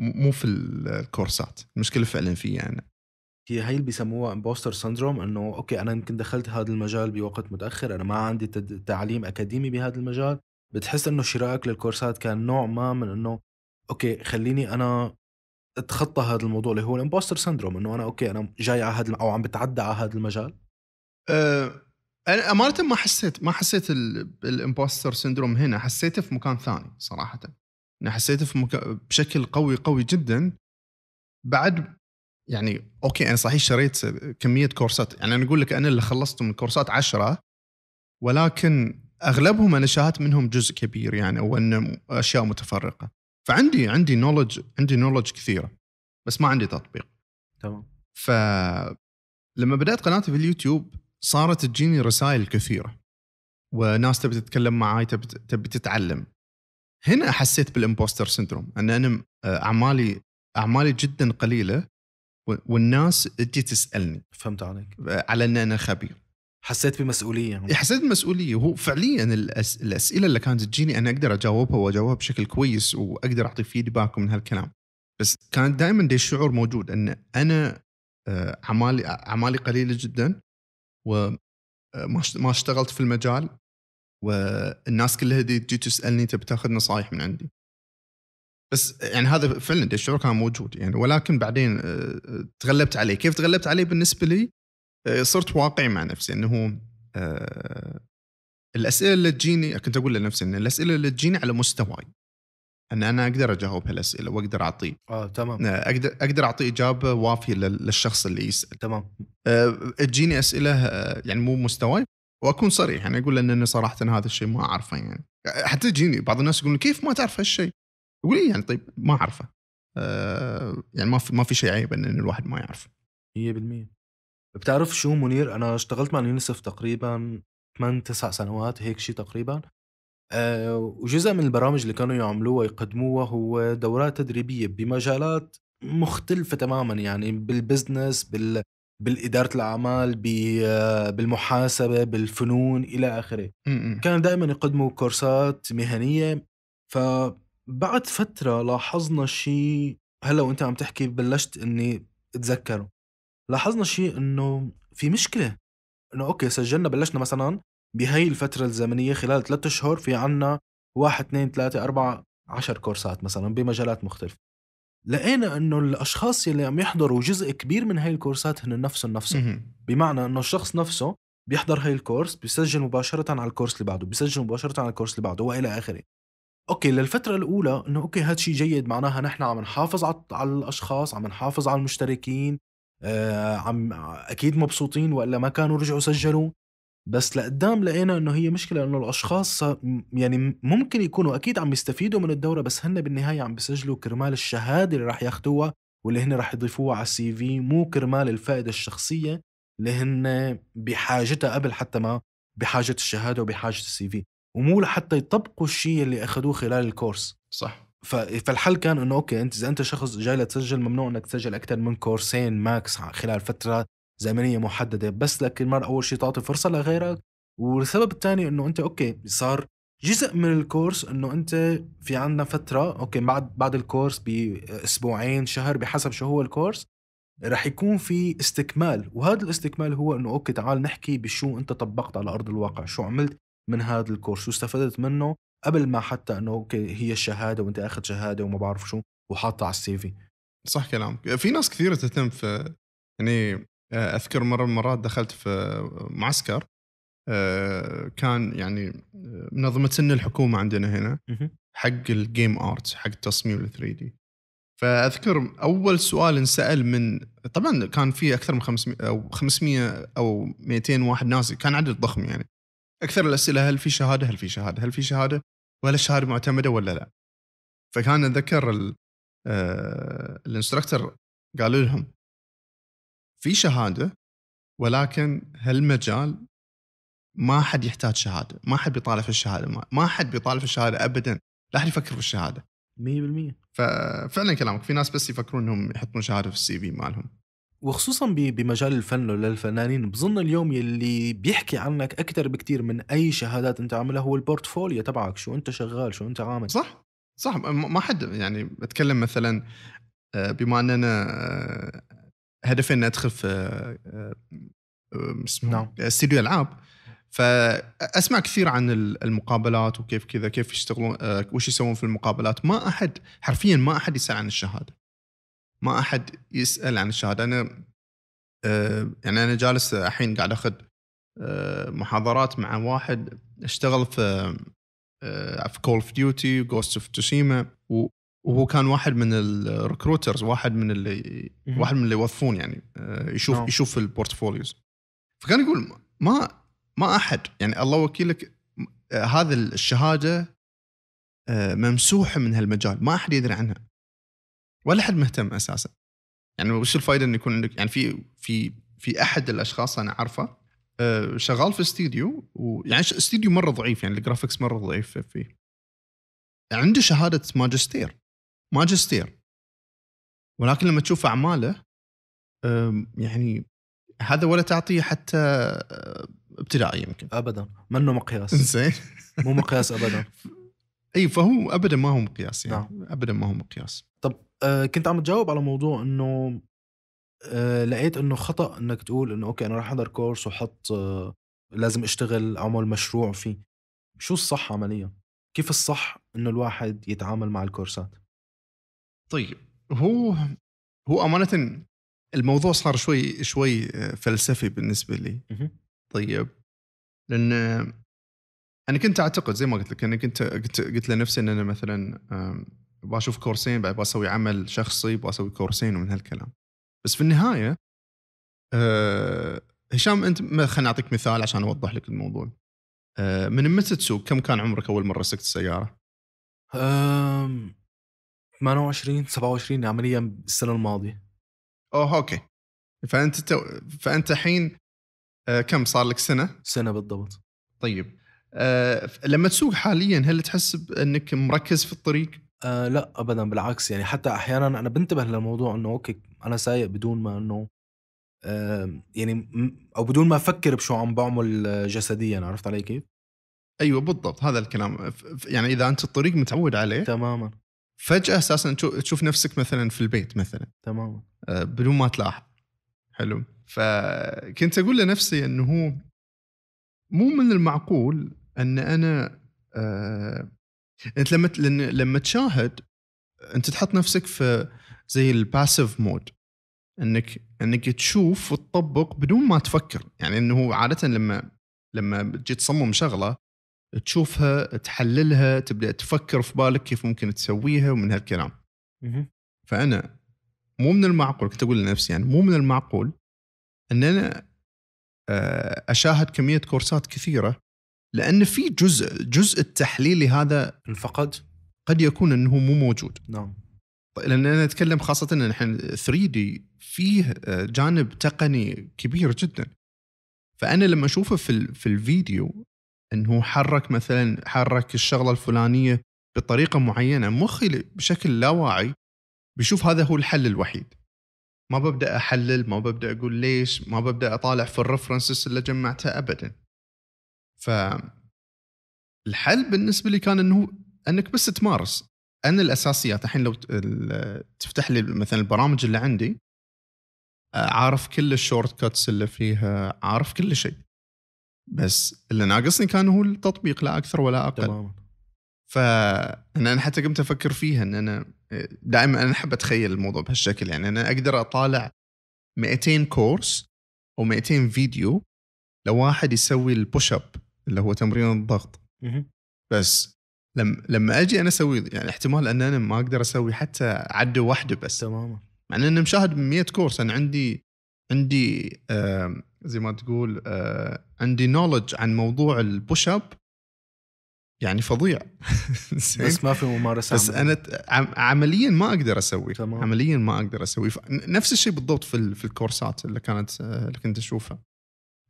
مو في الكورسات المشكله فعلا في يعني هي هاي اللي بيسموها امبوستر سندروم انه اوكي انا يمكن دخلت هذا المجال بوقت متاخر انا ما عندي تعليم اكاديمي بهذا المجال بتحس انه شرائك للكورسات كان نوع ما من انه اوكي خليني انا اتخطى هذا الموضوع اللي هو الامبوستر سندروم انه انا اوكي انا جاي على هذا او عم بتعدى على هذا المجال أه انا امانه ما حسيت ما حسيت الامبوستر سندروم هنا حسيته في مكان ثاني صراحه انا حسيته في مك... بشكل قوي قوي جدا بعد يعني اوكي انا صحيح شريت كميه كورسات يعني انا اقول لك انا اللي خلصت من كورسات عشرة ولكن اغلبهم انا شاهدت منهم جزء كبير يعني او اشياء متفرقه فعندي عندي نولج عندي نولج كثيره بس ما عندي تطبيق تمام ف لما بدات قناتي في اليوتيوب صارت تجيني رسائل كثيره وناس تبي تتكلم معاي تبي تبي تتعلم هنا حسيت بالامبوستر سيندروم ان انا آه، اعمالي اعمالي جدا قليله والناس تجي تسالني فهمت عليك آه، على ان انا خبير حسيت بمسؤوليه إيه، حسيت بمسؤوليه وهو فعليا الاسئله اللي كانت تجيني انا اقدر اجاوبها واجاوبها بشكل كويس واقدر اعطي فيدباك من هالكلام بس كان دائما دي الشعور موجود ان انا آه، اعمالي اعمالي قليله جدا وما آه، اشتغلت في المجال والناس كلها دي تجي تسالني تبي تاخذ نصائح من عندي بس يعني هذا فعلا الشعور كان موجود يعني ولكن بعدين آه، تغلبت عليه كيف تغلبت عليه بالنسبه لي آه، صرت واقعي مع نفسي انه آه، الاسئله اللي تجيني كنت اقول لنفسي ان الاسئله اللي تجيني على مستواي ان انا اقدر اجاوب هالاسئله واقدر اعطي اه تمام آه، اقدر اقدر اعطي اجابه وافيه للشخص اللي يسال تمام أه تجيني اسئله يعني مو مستواي واكون صريح يعني اقول انه صراحه إن هذا الشيء ما اعرفه يعني حتى تجيني بعض الناس يقولون كيف ما تعرف هالشيء؟ اقول إيه يعني طيب ما اعرفه أه يعني ما في ما في شيء عيب ان الواحد ما يعرفه 100% بتعرف شو منير انا اشتغلت مع اليونيسف تقريبا 8 9 سنوات هيك شيء تقريبا أه وجزء من البرامج اللي كانوا يعملوها يقدموها هو دورات تدريبيه بمجالات مختلفه تماما يعني بالبزنس بال بالإدارة الأعمال بالمحاسبة بالفنون إلى آخره كانوا دائما يقدموا كورسات مهنية فبعد فترة لاحظنا شيء هلا وانت عم تحكي بلشت اني اتذكره لاحظنا شيء انه في مشكله انه اوكي سجلنا بلشنا مثلا بهي الفترة الزمنية خلال ثلاثة أشهر في عنا واحد اثنين ثلاثة أربعة عشر كورسات مثلا بمجالات مختلفة لقينا انه الاشخاص يلي عم يحضروا جزء كبير من هاي الكورسات هن نفسهم نفسهم بمعنى انه الشخص نفسه بيحضر هاي الكورس بيسجل مباشرة على الكورس اللي بعده بيسجل مباشرة على الكورس اللي بعده والى اخره اوكي للفترة الأولى انه اوكي هذا شيء جيد معناها نحن عم نحافظ على الاشخاص عم نحافظ على المشتركين آه، عم اكيد مبسوطين والا ما كانوا رجعوا سجلوا بس لقدام لقينا انه هي مشكله انه الاشخاص يعني ممكن يكونوا اكيد عم يستفيدوا من الدوره بس هن بالنهايه عم بيسجلوا كرمال الشهاده اللي راح ياخذوها واللي هن راح يضيفوها على السي في مو كرمال الفائده الشخصيه اللي هن بحاجتها قبل حتى ما بحاجه الشهاده وبحاجه السي في ومو لحتى يطبقوا الشيء اللي اخذوه خلال الكورس صح فالحل كان انه اوكي انت اذا انت شخص جاي لتسجل ممنوع انك تسجل اكثر من كورسين ماكس خلال فتره زمنيه محدده بس لك المرة اول شيء تعطي فرصه لغيرك والسبب الثاني انه انت اوكي صار جزء من الكورس انه انت في عندنا فتره اوكي بعد بعد الكورس باسبوعين شهر بحسب شو هو الكورس رح يكون في استكمال وهذا الاستكمال هو انه اوكي تعال نحكي بشو انت طبقت على ارض الواقع شو عملت من هذا الكورس واستفدت منه قبل ما حتى انه اوكي هي الشهاده وانت اخذ شهاده وما بعرف شو وحاطها على السيفي صح كلامك في ناس كثيره تهتم في يعني آه، اذكر مره من المرات دخلت في معسكر آه، كان يعني آه، منظمه سن الحكومه عندنا هنا حق الجيم ارت حق التصميم ال 3 دي فاذكر اول سؤال انسال من طبعا كان في اكثر من 500 او 500 او 200 واحد ناس كان عدد ضخم يعني اكثر الاسئله هل في شهاده هل في شهاده هل في شهاده وهل الشهاده معتمده ولا لا فكان اتذكر آه، الانستراكتور قالوا لهم في شهاده ولكن هالمجال ما حد يحتاج شهاده ما حد بيطالع في الشهاده ما, ما حد بيطالع في الشهاده ابدا لا حد يفكر في الشهاده 100% ففعلا كلامك في ناس بس يفكرون انهم يحطون شهاده في السي في مالهم وخصوصا بمجال الفن للفنانين بظن اليوم يلي بيحكي عنك اكثر بكثير من اي شهادات انت عاملها هو البورتفوليو تبعك شو انت شغال شو انت عامل صح صح ما حد يعني بتكلم مثلا آه، بما ان انا آه، هدفي اني ادخل في آه، اسمه نعم. استديو العاب فاسمع كثير عن المقابلات وكيف كذا كيف يشتغلون وش يسوون في المقابلات ما احد حرفيا ما احد يسال عن الشهاده ما احد يسال عن الشهاده انا آه، يعني انا جالس الحين قاعد اخذ آه، محاضرات مع واحد اشتغل في آه، في كول اوف ديوتي جوست اوف توشيما وهو كان واحد من الريكروترز واحد من اللي واحد من اللي يوظفون يعني يشوف أوه. نعم. يشوف البورتفوليوز فكان يقول ما ما احد يعني الله وكيلك هذا الشهاده ممسوحه من هالمجال ما احد يدري عنها ولا حد مهتم اساسا يعني وش الفائده انه يكون عندك يعني في في في احد الاشخاص انا اعرفه آه، شغال في استديو ويعني استديو مره ضعيف يعني الجرافكس مره ضعيف فيه عنده شهاده ماجستير ماجستير ولكن لما تشوف اعماله يعني هذا ولا تعطيه حتى آه، ابتدائي يمكن ابدا منه مقياس <laughs> زين مو مقياس ابدا <laughs> اي فهو ابدا ما هو مقياس يعني نعم. ابدا ما هو مقياس طب آه، كنت عم تجاوب على موضوع انه آه، لقيت انه خطا انك تقول انه اوكي انا رح احضر كورس وحط آه، لازم اشتغل اعمل مشروع فيه شو الصح عمليا كيف الصح انه الواحد يتعامل مع الكورسات طيب هو هو امانه الموضوع صار شوي شوي فلسفي بالنسبه لي طيب لان انا كنت اعتقد زي ما قلت لك انا كنت قلت, قلت لنفسي ان انا مثلا بشوف كورسين بعد بسوي عمل شخصي بسوي كورسين ومن هالكلام بس في النهايه أه هشام انت خليني اعطيك مثال عشان اوضح لك الموضوع أه من متى تسوق كم كان عمرك اول مره سكت السياره؟ أم 28 27 عمليا السنه الماضيه اوه اوكي فانت تو... فانت الحين أه كم صار لك سنه؟ سنه بالضبط طيب أه لما تسوق حاليا هل تحس بانك مركز في الطريق؟ آه لا ابدا بالعكس يعني حتى احيانا انا بنتبه للموضوع انه اوكي انا سايق بدون ما انه آه يعني او بدون ما افكر بشو عم بعمل جسديا عرفت علي كيف؟ ايوه بالضبط هذا الكلام يعني اذا انت الطريق متعود عليه تماما فجاه اساسا تشوف نفسك مثلا في البيت مثلا تماما آه، بدون ما تلاحظ حلو فكنت اقول لنفسي انه هو مو من المعقول ان انا آه، انت لما لما تشاهد انت تحط نفسك في زي الباسيف مود انك انك تشوف وتطبق بدون ما تفكر يعني انه عاده لما لما تجي تصمم شغله تشوفها تحللها تبدا تفكر في بالك كيف ممكن تسويها ومن هالكلام فانا مو من المعقول كنت اقول لنفسي يعني مو من المعقول ان انا آه، اشاهد كميه كورسات كثيره لان في جزء جزء التحليلي هذا انفقد قد يكون انه مو موجود نعم لان انا اتكلم خاصه ان احنا 3 دي فيه آه، جانب تقني كبير جدا فانا لما اشوفه في في الفيديو انه حرك مثلا حرك الشغله الفلانيه بطريقه معينه مخي بشكل لا واعي بيشوف هذا هو الحل الوحيد ما ببدا احلل ما ببدا اقول ليش ما ببدا اطالع في الرفرنسز اللي جمعتها ابدا فالحل بالنسبه لي كان انه انك بس تمارس انا الاساسيات الحين لو تفتح لي مثلا البرامج اللي عندي آه، عارف كل الشورت كاتس اللي فيها عارف كل شيء بس اللي ناقصني كان هو التطبيق لا اكثر ولا اقل تماما فانا حتى قمت افكر فيها ان انا آه، دائما انا احب اتخيل الموضوع بهالشكل يعني انا اقدر اطالع 200 كورس او 200 فيديو لواحد لو يسوي البوش اب اللي هو تمرين الضغط بس لما لما اجي انا اسوي يعني احتمال ان انا ما اقدر اسوي حتى عده واحده بس تماما مع اني مشاهد 100 كورس انا عندي عندي آه زي ما تقول آه عندي نولج عن موضوع البوش اب يعني فظيع <laughs> بس ما في ممارسه بس انا عمليا ما اقدر اسوي تمام. عمليا ما اقدر اسوي نفس الشيء بالضبط في, في الكورسات اللي كانت آه، اللي كنت اشوفها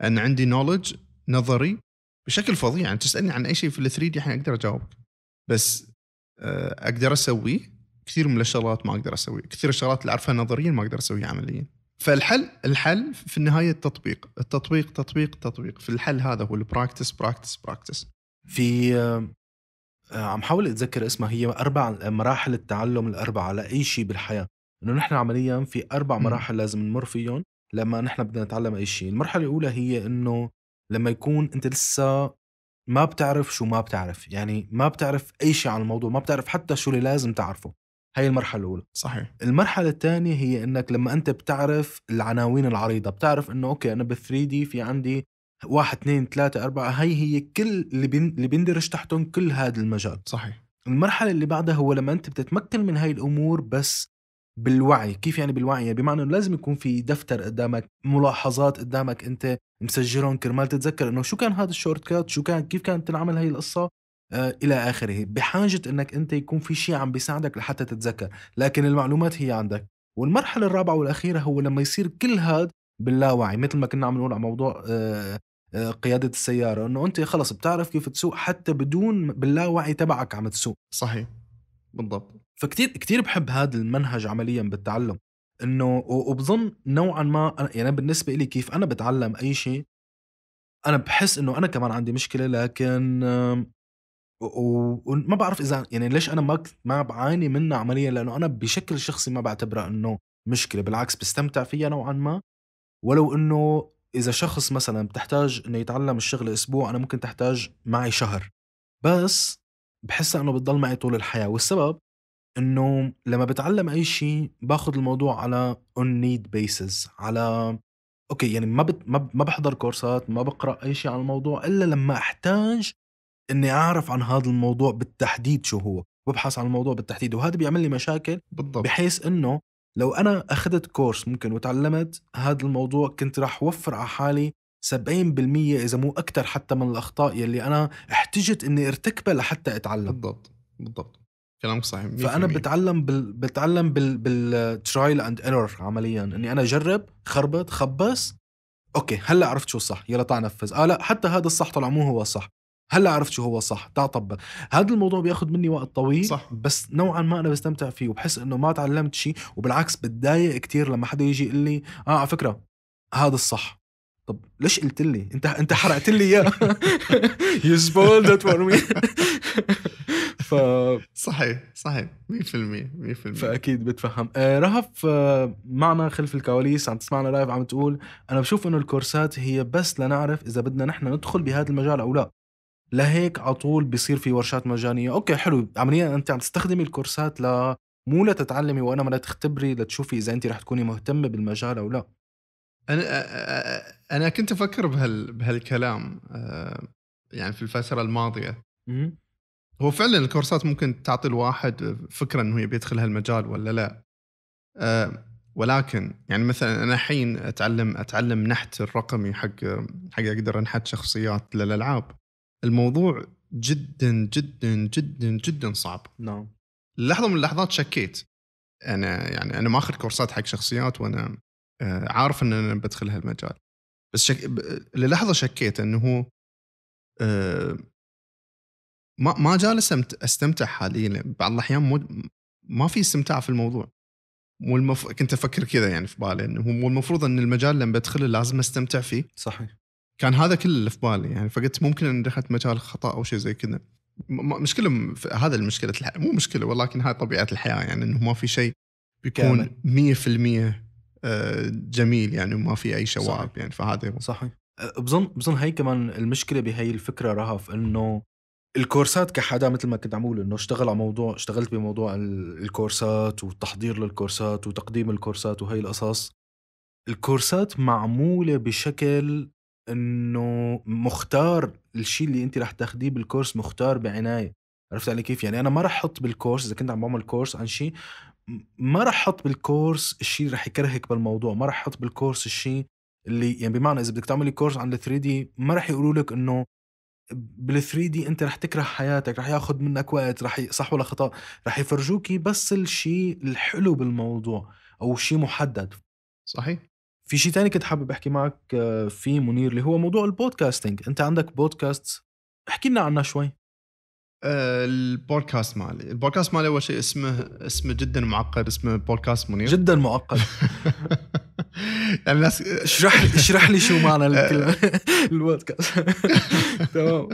ان عندي نولج نظري بشكل فظيع يعني تسالني عن اي شيء في ال 3 دي الحين اقدر اجاوبك بس آه، اقدر اسويه كثير من الشغلات ما اقدر اسويه، كثير الشغلات اللي اعرفها نظريا ما اقدر اسويها عمليا فالحل الحل في النهايه التطبيق التطبيق تطبيق تطبيق في الحل هذا هو البراكتس براكتس براكتس في آه، آه، عم حاول اتذكر اسمها هي اربع مراحل التعلم الاربعه لاي شيء بالحياه انه نحن عمليا في اربع مراحل لازم نمر فيهم لما نحن بدنا نتعلم اي شيء المرحله الاولى هي انه لما يكون انت لسه ما بتعرف شو ما بتعرف يعني ما بتعرف اي شيء عن الموضوع ما بتعرف حتى شو اللي لازم تعرفه هاي المرحله الاولى صحيح المرحله الثانيه هي انك لما انت بتعرف العناوين العريضه بتعرف انه اوكي انا بالثري دي في عندي واحد اثنين ثلاثة أربعة هاي هي كل اللي, بين... اللي بيندرج تحتهم كل هذا المجال صحيح المرحلة اللي بعدها هو لما أنت بتتمكن من هاي الأمور بس بالوعي كيف يعني بالوعي يعني بمعنى انه لازم يكون في دفتر قدامك ملاحظات قدامك انت مسجلهم كرمال تتذكر انه شو كان هذا الشورت كات شو كان كيف كانت تنعمل هي القصه آه الى اخره بحاجه انك انت يكون في شيء عم بيساعدك لحتى تتذكر لكن المعلومات هي عندك والمرحله الرابعه والاخيره هو لما يصير كل هذا باللاوعي مثل ما كنا عم نقول على موضوع آه،, آه قياده السياره انه انت خلص بتعرف كيف تسوق حتى بدون باللاوعي تبعك عم تسوق صحيح بالضبط فكتير كتير بحب هذا المنهج عمليا بالتعلم انه وبظن نوعا ما يعني بالنسبه لي كيف انا بتعلم اي شيء انا بحس انه انا كمان عندي مشكله لكن وما بعرف اذا يعني ليش انا ما ما بعاني منها عمليا لانه انا بشكل شخصي ما بعتبرها انه مشكله بالعكس بستمتع فيها نوعا ما ولو انه اذا شخص مثلا بتحتاج انه يتعلم الشغل اسبوع انا ممكن تحتاج معي شهر بس بحسها انه بتضل معي طول الحياه والسبب انه لما بتعلم اي شيء باخذ الموضوع على اون نيد بيسز على اوكي يعني ما بت... ما, بحضر كورسات ما بقرا اي شيء عن الموضوع الا لما احتاج اني اعرف عن هذا الموضوع بالتحديد شو هو ببحث عن الموضوع بالتحديد وهذا بيعمل لي مشاكل بالضبط بحيث انه لو انا اخذت كورس ممكن وتعلمت هذا الموضوع كنت راح وفر على حالي 70% اذا مو اكثر حتى من الاخطاء يلي انا احتجت اني ارتكبها لحتى اتعلم بالضبط بالضبط كلامك صحيح فانا بتعلم بال... بتعلم بال... بالترايل اند ايرور عمليا اني انا اجرب خربط خبص اوكي هلا عرفت شو الصح يلا تعال نفذ اه لا حتى هذا الصح طلع مو هو الصح هلا عرفت شو هو الصح تعال طبق هذا الموضوع بياخذ مني وقت طويل صح. بس نوعا ما انا بستمتع فيه وبحس انه ما تعلمت شيء وبالعكس بتضايق كتير لما حدا يجي يقول لي اه على فكره هذا الصح طب ليش قلت لي انت انت حرقت لي اياه يو سبويلد ات فور مي ف صحيح صحيح 100% 100% فاكيد بتفهم آه رهف آه معنا خلف الكواليس عم تسمعنا لايف عم تقول انا بشوف انه الكورسات هي بس لنعرف اذا بدنا نحن ندخل بهذا المجال او لا لهيك على طول بصير في ورشات مجانيه اوكي حلو عمليا انت عم تستخدمي الكورسات ل مو لتتعلمي وانا ما لتختبري لتشوفي اذا انت رح تكوني مهتمه بالمجال او لا انا انا كنت افكر بهال بهالكلام آه، يعني في الفتره الماضيه هو فعلا الكورسات ممكن تعطي الواحد فكره انه يبي يدخل هالمجال ولا لا أه ولكن يعني مثلا انا الحين اتعلم اتعلم نحت الرقمي حق حق اقدر انحت شخصيات للالعاب الموضوع جدا جدا جدا جدا صعب نعم no. لحظه من اللحظات شكيت انا يعني انا ماخذ كورسات حق شخصيات وانا آه، عارف ان انا بدخل هالمجال بس شك... للحظه شكيت انه آه، ما ما جالس استمتع حاليا بعض الاحيان مو ما في استمتاع في الموضوع مو المف... كنت افكر كذا يعني في بالي انه مو المفروض ان المجال لما بدخله لازم استمتع فيه صحيح كان هذا كله اللي في بالي يعني فقلت ممكن ان دخلت مجال خطا او شيء زي كذا مشكله هذا المشكله الح... مو مشكله ولكن هاي طبيعه الحياه يعني انه ما في شيء بيكون 100% آه، جميل يعني وما في اي شوائب يعني فهذا صحيح بظن بظن هي كمان المشكله بهي الفكره رهف انه الكورسات كحدا مثل ما كنت عم اقول انه اشتغل على موضوع اشتغلت بموضوع الكورسات والتحضير للكورسات وتقديم الكورسات وهي القصص الكورسات معموله بشكل انه مختار الشيء اللي انت رح تاخذيه بالكورس مختار بعنايه عرفت علي كيف يعني انا ما رح احط بالكورس اذا كنت عم بعمل كورس عن شيء ما رح احط بالكورس الشيء اللي رح يكرهك بالموضوع ما رح احط بالكورس الشيء اللي يعني بمعنى اذا بدك تعملي كورس عن ال 3 دي ما رح يقولوا لك انه بال 3 دي انت رح تكره حياتك رح ياخذ منك وقت رح صح ولا خطا رح يفرجوكي بس الشيء الحلو بالموضوع او شيء محدد صحيح في شيء تاني كنت حابب احكي معك آه، فيه منير اللي هو موضوع البودكاستنج انت عندك بودكاست احكي لنا عنها شوي آه، البودكاست مالي البودكاست مالي اول شيء اسمه اسمه جدا معقد اسمه بودكاست منير جدا معقد <laughs> <laughs> يعني الناس اشرح لي اشرح لي شو معنى <laughs> البودكاست <laughs> تمام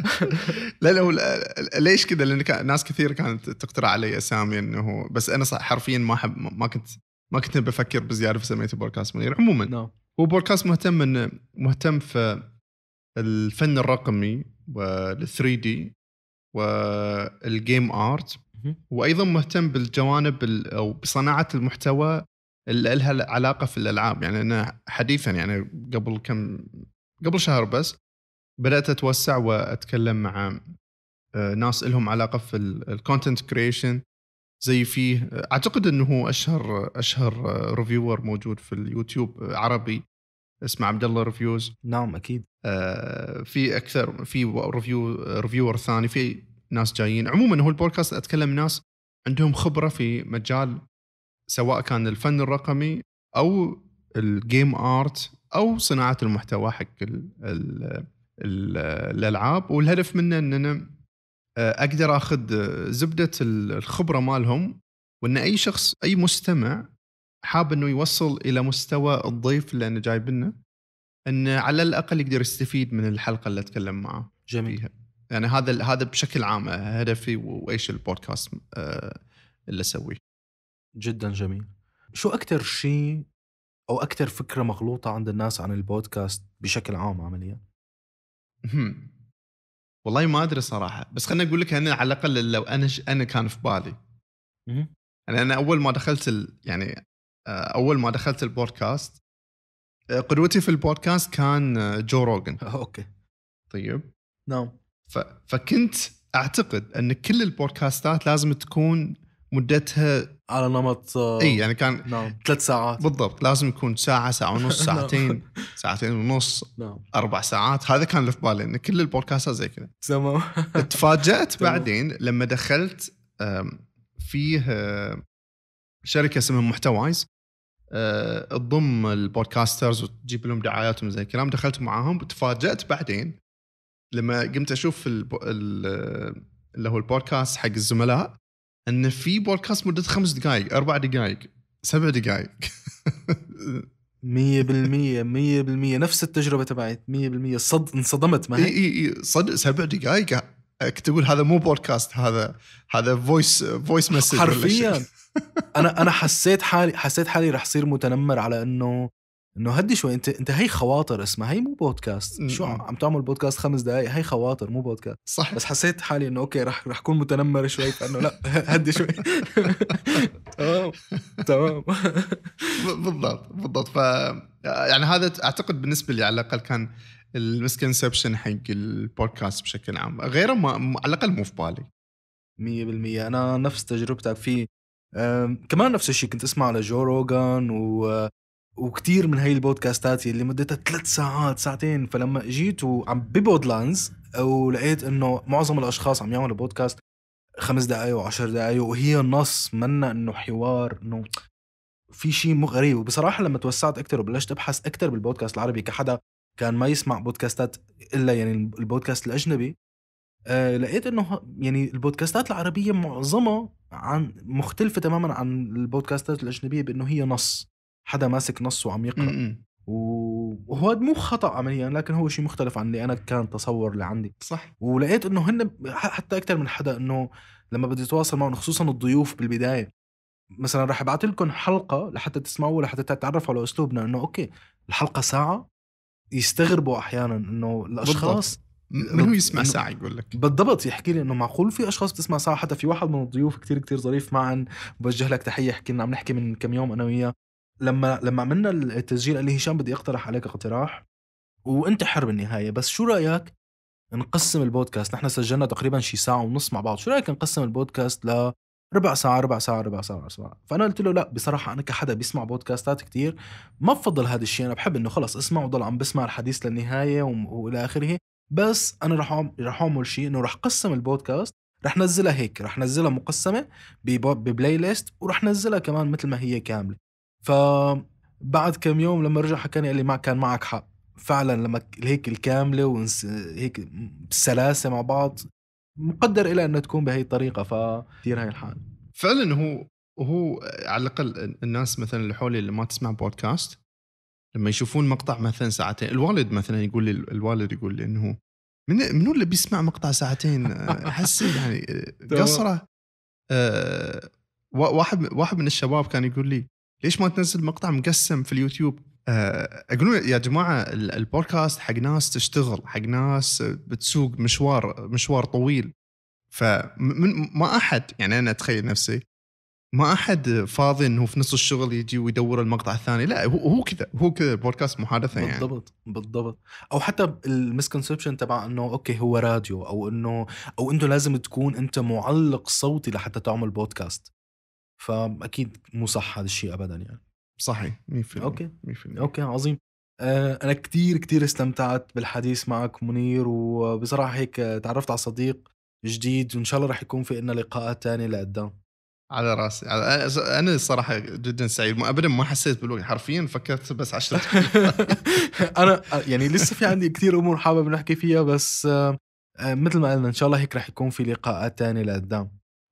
لا لا ليش كذا لان ناس كثير كانت تقترح علي اسامي انه بس انا حرفيا ما احب ما كنت ما كنت بفكر بزياده في سميته بودكاست منير عموما نعم. هو بودكاست مهتم انه مهتم في الفن الرقمي وال 3 دي والجيم ارت وايضا مهتم بالجوانب او بصناعه المحتوى اللي لها علاقه في الالعاب يعني انا حديثا يعني قبل كم قبل شهر بس بدات اتوسع واتكلم مع آه، ناس لهم علاقه في الكونتنت كريشن زي فيه اعتقد انه هو اشهر اشهر ريفيور موجود في اليوتيوب عربي اسمه عبد الله ريفيوز نعم اكيد آه في اكثر في ريفيو ريفيور ثاني في ناس جايين عموما هو البودكاست اتكلم ناس عندهم خبره في مجال سواء كان الفن الرقمي او الجيم ارت او صناعه المحتوى حق الـ الـ الـ الالعاب والهدف منه ان انا آه، اقدر اخذ زبده الخبره مالهم وان اي شخص اي مستمع حاب انه يوصل الى مستوى الضيف اللي انا جايب لنا ان على الاقل يقدر يستفيد من الحلقه اللي اتكلم معه جميل فيها. يعني هذا هذا بشكل عام هدفي وايش البودكاست آه، اللي اسويه جدا جميل شو اكثر شيء أو اكثر فكرة مغلوطة عند الناس عن البودكاست بشكل عام عمليا؟ والله ما أدري صراحة بس خليني أقول لك أنا على الأقل لو أنا ش... أنا كان في بالي انا يعني أنا أول ما دخلت ال... يعني آه، أول ما دخلت البودكاست آه، قدوتي في البودكاست كان آه، جو روجن <laughs> اوكي طيب نعم ف... فكنت اعتقد ان كل البودكاستات لازم تكون مدتها على نمط آه، اي يعني كان نعم ثلاث ساعات بالضبط لازم يكون ساعه ساعه ونص <laughs> ساعتين نعم. ساعتين ونص نعم اربع ساعات هذا كان اللي في بالي ان كل البودكاستات زي كذا تمام تفاجات <laughs> بعدين لما دخلت فيه آه، شركه اسمها محتوايز آه، تضم البودكاسترز وتجيب لهم دعاياتهم زي الكلام دخلت معاهم تفاجات بعدين لما قمت اشوف اللي هو البودكاست حق الزملاء ان في بودكاست مدته خمس دقائق اربع دقائق سبع دقائق 100% 100% نفس التجربه تبعت 100% صد انصدمت ما هي اي اي صد سبع دقائق تقول هذا مو بودكاست هذا هذا فويس فويس مسج حرفيا <laughs> انا انا حسيت حالي حسيت حالي راح صير متنمر على انه انه هدي شوي انت انت هي خواطر اسمها هي مو بودكاست شو عم تعمل بودكاست خمس دقائق هي خواطر مو بودكاست صح بس حسيت حالي انه اوكي رح رح اكون متنمر شوي فانه لا <laughs> هدي شوي <laughs> تمام تمام <laughs> بالضبط بالضبط ف يعني هذا اعتقد بالنسبه لي على الاقل كان المسكنسبشن حق البودكاست بشكل عام غيره ما على الاقل مو في بالي 100% انا نفس تجربتك في كمان نفس الشيء كنت اسمع على جو روغان و وكتير من هاي البودكاستات اللي مدتها ثلاث ساعات ساعتين فلما اجيت وعم ببودلانز ولقيت انه معظم الاشخاص عم يعملوا بودكاست خمس دقائق وعشر دقائق وهي نص منا انه حوار انه في شيء غريب وبصراحه لما توسعت اكثر وبلشت ابحث اكثر بالبودكاست العربي كحدا كان ما يسمع بودكاستات الا يعني البودكاست الاجنبي آه لقيت انه يعني البودكاستات العربيه معظمها عن مختلفه تماما عن البودكاستات الاجنبيه بانه هي نص حدا ماسك نص وعم يقرا وهو مو خطا عمليا لكن هو شيء مختلف عن اللي انا كان تصور اللي عندي صح ولقيت انه هن حتى اكثر من حدا انه لما بدي اتواصل معهم خصوصا الضيوف بالبدايه مثلا راح ابعث لكم حلقه لحتى تسمعوها لحتى تتعرفوا على اسلوبنا انه اوكي الحلقه ساعه يستغربوا احيانا انه الاشخاص بالضبط. من هو يسمع ساعة يقول لك بالضبط يحكي لي انه معقول في اشخاص بتسمع ساعة حتى في واحد من الضيوف كتير كتير ظريف معا بوجه لك تحية حكينا عم نحكي من كم يوم انا وياه لما لما عملنا التسجيل قال لي هشام بدي اقترح عليك اقتراح وانت حر بالنهايه بس شو رايك نقسم البودكاست نحن سجلنا تقريبا شي ساعه ونص مع بعض شو رايك نقسم البودكاست لربع ساعة ربع ساعة ربع ساعة ربع ساعة فأنا قلت له لا بصراحة أنا كحدا بيسمع بودكاستات كتير ما بفضل هذا الشيء أنا بحب إنه خلص اسمع وضل عم بسمع الحديث للنهاية وإلى آخره بس أنا رح رح أعمل شيء إنه رح قسم البودكاست رح نزلها هيك رح نزلها مقسمة ببلاي ليست ورح نزلها كمان مثل ما هي كاملة فبعد كم يوم لما رجع حكاني قال لي ما كان معك حق فعلا لما هيك الكامله وهيك هيك مع بعض مقدر إلى أنها تكون بهي الطريقة فكثير هاي الحال فعلا هو هو على الأقل الناس مثلا اللي حولي اللي ما تسمع بودكاست لما يشوفون مقطع مثلا ساعتين الوالد مثلا يقول لي الوالد يقول لي انه من منو اللي بيسمع مقطع ساعتين احس <laughs> يعني قصره آه واحد واحد من الشباب كان يقول لي ليش ما تنزل مقطع مقسم في اليوتيوب اقول آه، يا جماعه البودكاست حق ناس تشتغل حق ناس بتسوق مشوار مشوار طويل فما ما احد يعني انا اتخيل نفسي ما احد فاضي انه في نص الشغل يجي ويدور المقطع الثاني لا هو هو كذا هو كذا البودكاست محادثه يعني بالضبط بالضبط او حتى المسكونسبشن تبع انه اوكي هو راديو او انه او انه لازم تكون انت معلق صوتي لحتى تعمل بودكاست فاكيد مو صح هذا الشيء ابدا يعني صحيح 100% اوكي 100% اوكي عظيم آه، انا كثير كثير استمتعت بالحديث معك منير وبصراحه هيك تعرفت على صديق جديد وان شاء الله رح يكون في لنا لقاءات ثانيه لقدام على راسي على انا الصراحه جدا سعيد ابدا ما حسيت بالوقت حرفيا فكرت بس عشرة <laughs> انا يعني لسه في عندي كثير امور حابب نحكي فيها بس آه، مثل ما قلنا ان شاء الله هيك رح يكون في لقاءات ثانيه لقدام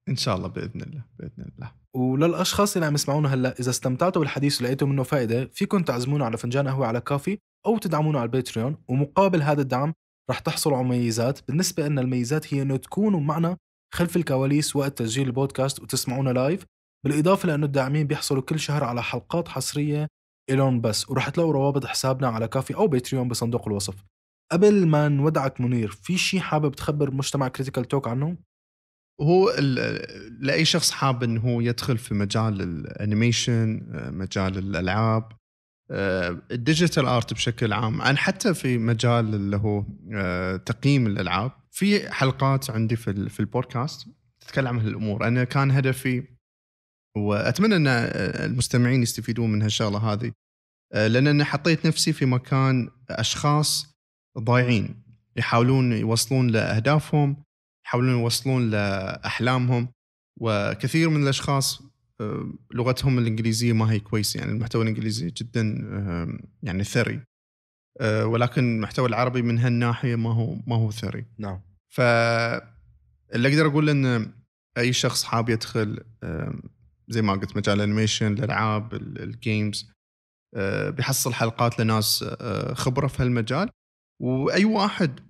ان شاء الله باذن الله باذن الله وللاشخاص اللي عم يسمعونا هلا اذا استمتعتوا بالحديث ولقيتوا منه فائده فيكم تعزمونا على فنجان قهوه على كافي او تدعمونا على الباتريون ومقابل هذا الدعم رح تحصلوا على مميزات بالنسبه لنا الميزات هي انه تكونوا معنا خلف الكواليس وقت تسجيل البودكاست وتسمعونا لايف بالاضافه لانه الداعمين بيحصلوا كل شهر على حلقات حصريه إلون بس ورح تلاقوا روابط حسابنا على كافي او باتريون بصندوق الوصف قبل ما نودعك منير في شي حابب تخبر مجتمع كريتيكال توك عنه هو لاي شخص حاب انه هو يدخل في مجال الانيميشن آه، مجال الالعاب آه، الديجيتال ارت بشكل عام عن حتى في مجال اللي هو آه، تقييم الالعاب في حلقات عندي في في البودكاست تتكلم عن هالامور انا كان هدفي واتمنى ان المستمعين يستفيدون من هالشغله هذه لان انا حطيت نفسي في مكان اشخاص ضايعين يحاولون يوصلون لاهدافهم يحاولون يوصلون لاحلامهم وكثير من الاشخاص آه، لغتهم الانجليزيه ما هي كويسه يعني المحتوى الانجليزي جدا يعني ثري آه، ولكن المحتوى العربي من هالناحيه ما هو ما هو ثري نعم ف اللي اقدر اقول ان اي شخص حاب يدخل زي ما قلت مجال الانيميشن الالعاب الجيمز آه، بيحصل حلقات لناس خبره في هالمجال واي واحد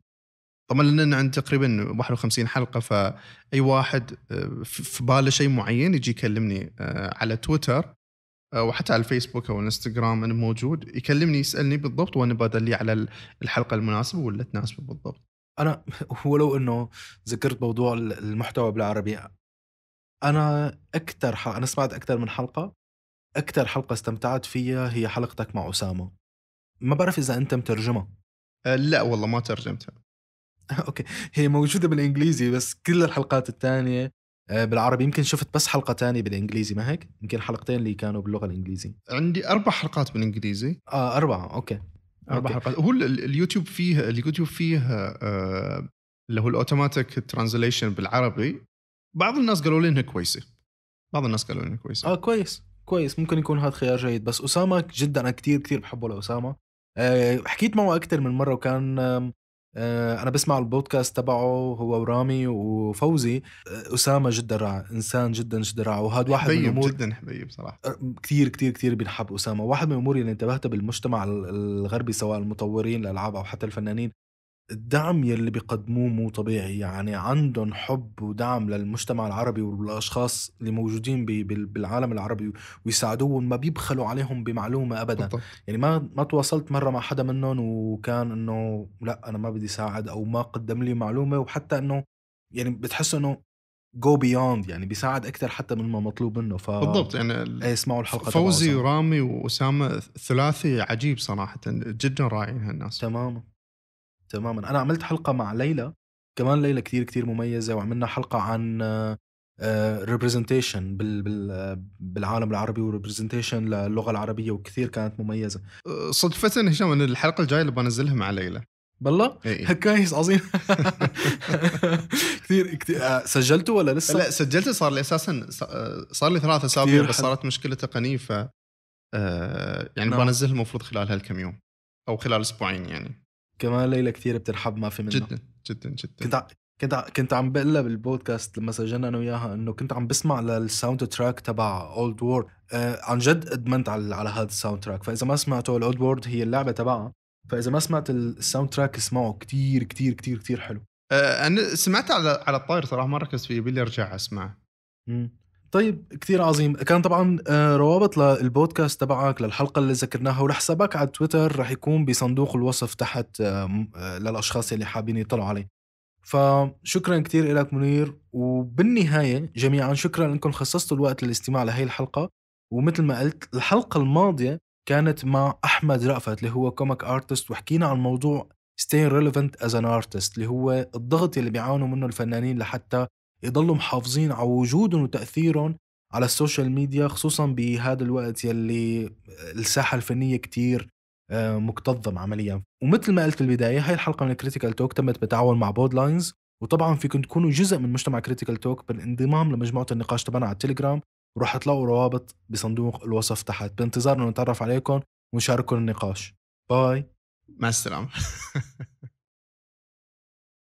طبعا لان عندي تقريبا 51 حلقه فاي واحد آه، في باله شيء معين يجي يكلمني آه، على تويتر او آه، حتى على الفيسبوك او الانستغرام انا موجود يكلمني يسالني بالضبط وانا بدلي على الحلقه المناسبه واللي تناسبه بالضبط. انا <laughs> ولو انه ذكرت موضوع المحتوى بالعربي انا اكثر انا سمعت اكثر من حلقه اكثر حلقه استمتعت فيها هي حلقتك مع اسامه ما بعرف اذا انت مترجمها لا والله ما ترجمتها <laughs> اوكي هي موجوده بالانجليزي بس كل الحلقات الثانيه آه، بالعربي يمكن شفت بس حلقه ثانيه بالانجليزي ما هيك يمكن حلقتين اللي كانوا باللغه الانجليزيه عندي اربع حلقات بالانجليزي اه اربعه اوكي اربع أوكي. حلقات هو اليوتيوب فيه اليوتيوب فيه آه، اللي هو الاوتوماتيك ترانزليشن بالعربي بعض الناس قالوا لي انها كويسه بعض الناس قالوا لي انها كويسه اه كويس كويس ممكن يكون هذا خيار جيد بس اسامه جدا انا كثير كثير بحبه لاسامه آه، حكيت معه اكثر من مره وكان آه، انا بسمع البودكاست تبعه هو ورامي وفوزي آه، اسامه جدا رائع انسان جدا جدا رائع وهذا واحد من الامور جدا حبيب صراحه آه، كثير كثير كثير بينحب اسامه واحد من الامور اللي انتبهتها بالمجتمع الغربي سواء المطورين الالعاب او حتى الفنانين الدعم يلي بيقدموه مو طبيعي يعني عندهم حب ودعم للمجتمع العربي والاشخاص اللي موجودين بالعالم العربي ويساعدوهم ما بيبخلوا عليهم بمعلومه ابدا بالضبط. يعني ما ما تواصلت مره مع حدا منهم وكان انه لا انا ما بدي ساعد او ما قدم لي معلومه وحتى انه يعني بتحس انه جو بيوند يعني بيساعد اكثر حتى من ما مطلوب منه ف بالضبط يعني ايه اسمعوا الحلقه فوزي ورامي واسامه ثلاثي عجيب صراحه جدا رائعين هالناس تماما تماما انا عملت حلقه مع ليلى كمان ليلى كثير كثير مميزه وعملنا حلقه عن ريبرزنتيشن آه، بالعالم العربي وريبرزنتيشن للغه العربيه وكثير كانت مميزه أه، صدفه هشام ان الحلقه الجايه اللي بنزلها مع ليلى بالله؟ إيه. <laughs> كويس عظيم كثير كثير آه، سجلته ولا لسه؟ لا سجلته صار لي اساسا صار لي ثلاث اسابيع بس صارت مشكله تقنيه ف يعني نعم. بنزلها المفروض خلال هالكم يوم او خلال اسبوعين يعني كمان ليلى كثير بترحب ما في منها جدا جدا جدا كنت ع... كنت ع... كنت عم بقول بالبودكاست لما سجلنا انا وياها انه كنت عم بسمع للساوند تراك تبع اولد وورد آه عن جد ادمنت على على هذا الساوند تراك فاذا ما سمعته الاولد وورد هي اللعبه تبعها فاذا ما سمعت الساوند تراك اسمعه كثير كثير كثير كثير حلو آه انا سمعت على على الطاير صراحه ما ركزت فيه بدي ارجع اسمعه طيب كثير عظيم كان طبعا آه، روابط للبودكاست تبعك للحلقة اللي ذكرناها ولحسابك على تويتر رح يكون بصندوق الوصف تحت آه، آه، للأشخاص اللي حابين يطلعوا عليه فشكرا كثير لك منير وبالنهاية جميعا شكرا أنكم خصصتوا الوقت للاستماع لهي الحلقة ومثل ما قلت الحلقة الماضية كانت مع أحمد رأفت اللي هو كوميك ارتست وحكينا عن موضوع staying relevant as an artist اللي هو الضغط اللي بيعانوا منه الفنانين لحتى يضلوا محافظين على وجودهم وتأثيرهم على السوشيال ميديا خصوصا بهذا الوقت يلي الساحة الفنية كتير آه، مكتظم عمليا ومثل ما قلت بالبداية هاي الحلقة من كريتيكال توك تمت بتعاون مع بود لاينز وطبعا فيكم تكونوا جزء من مجتمع كريتيكال توك بالانضمام لمجموعة النقاش تبعنا على التليجرام ورح تلاقوا روابط بصندوق الوصف تحت بانتظار انه نتعرف عليكم ونشارككم النقاش باي مع السلامة <laughs>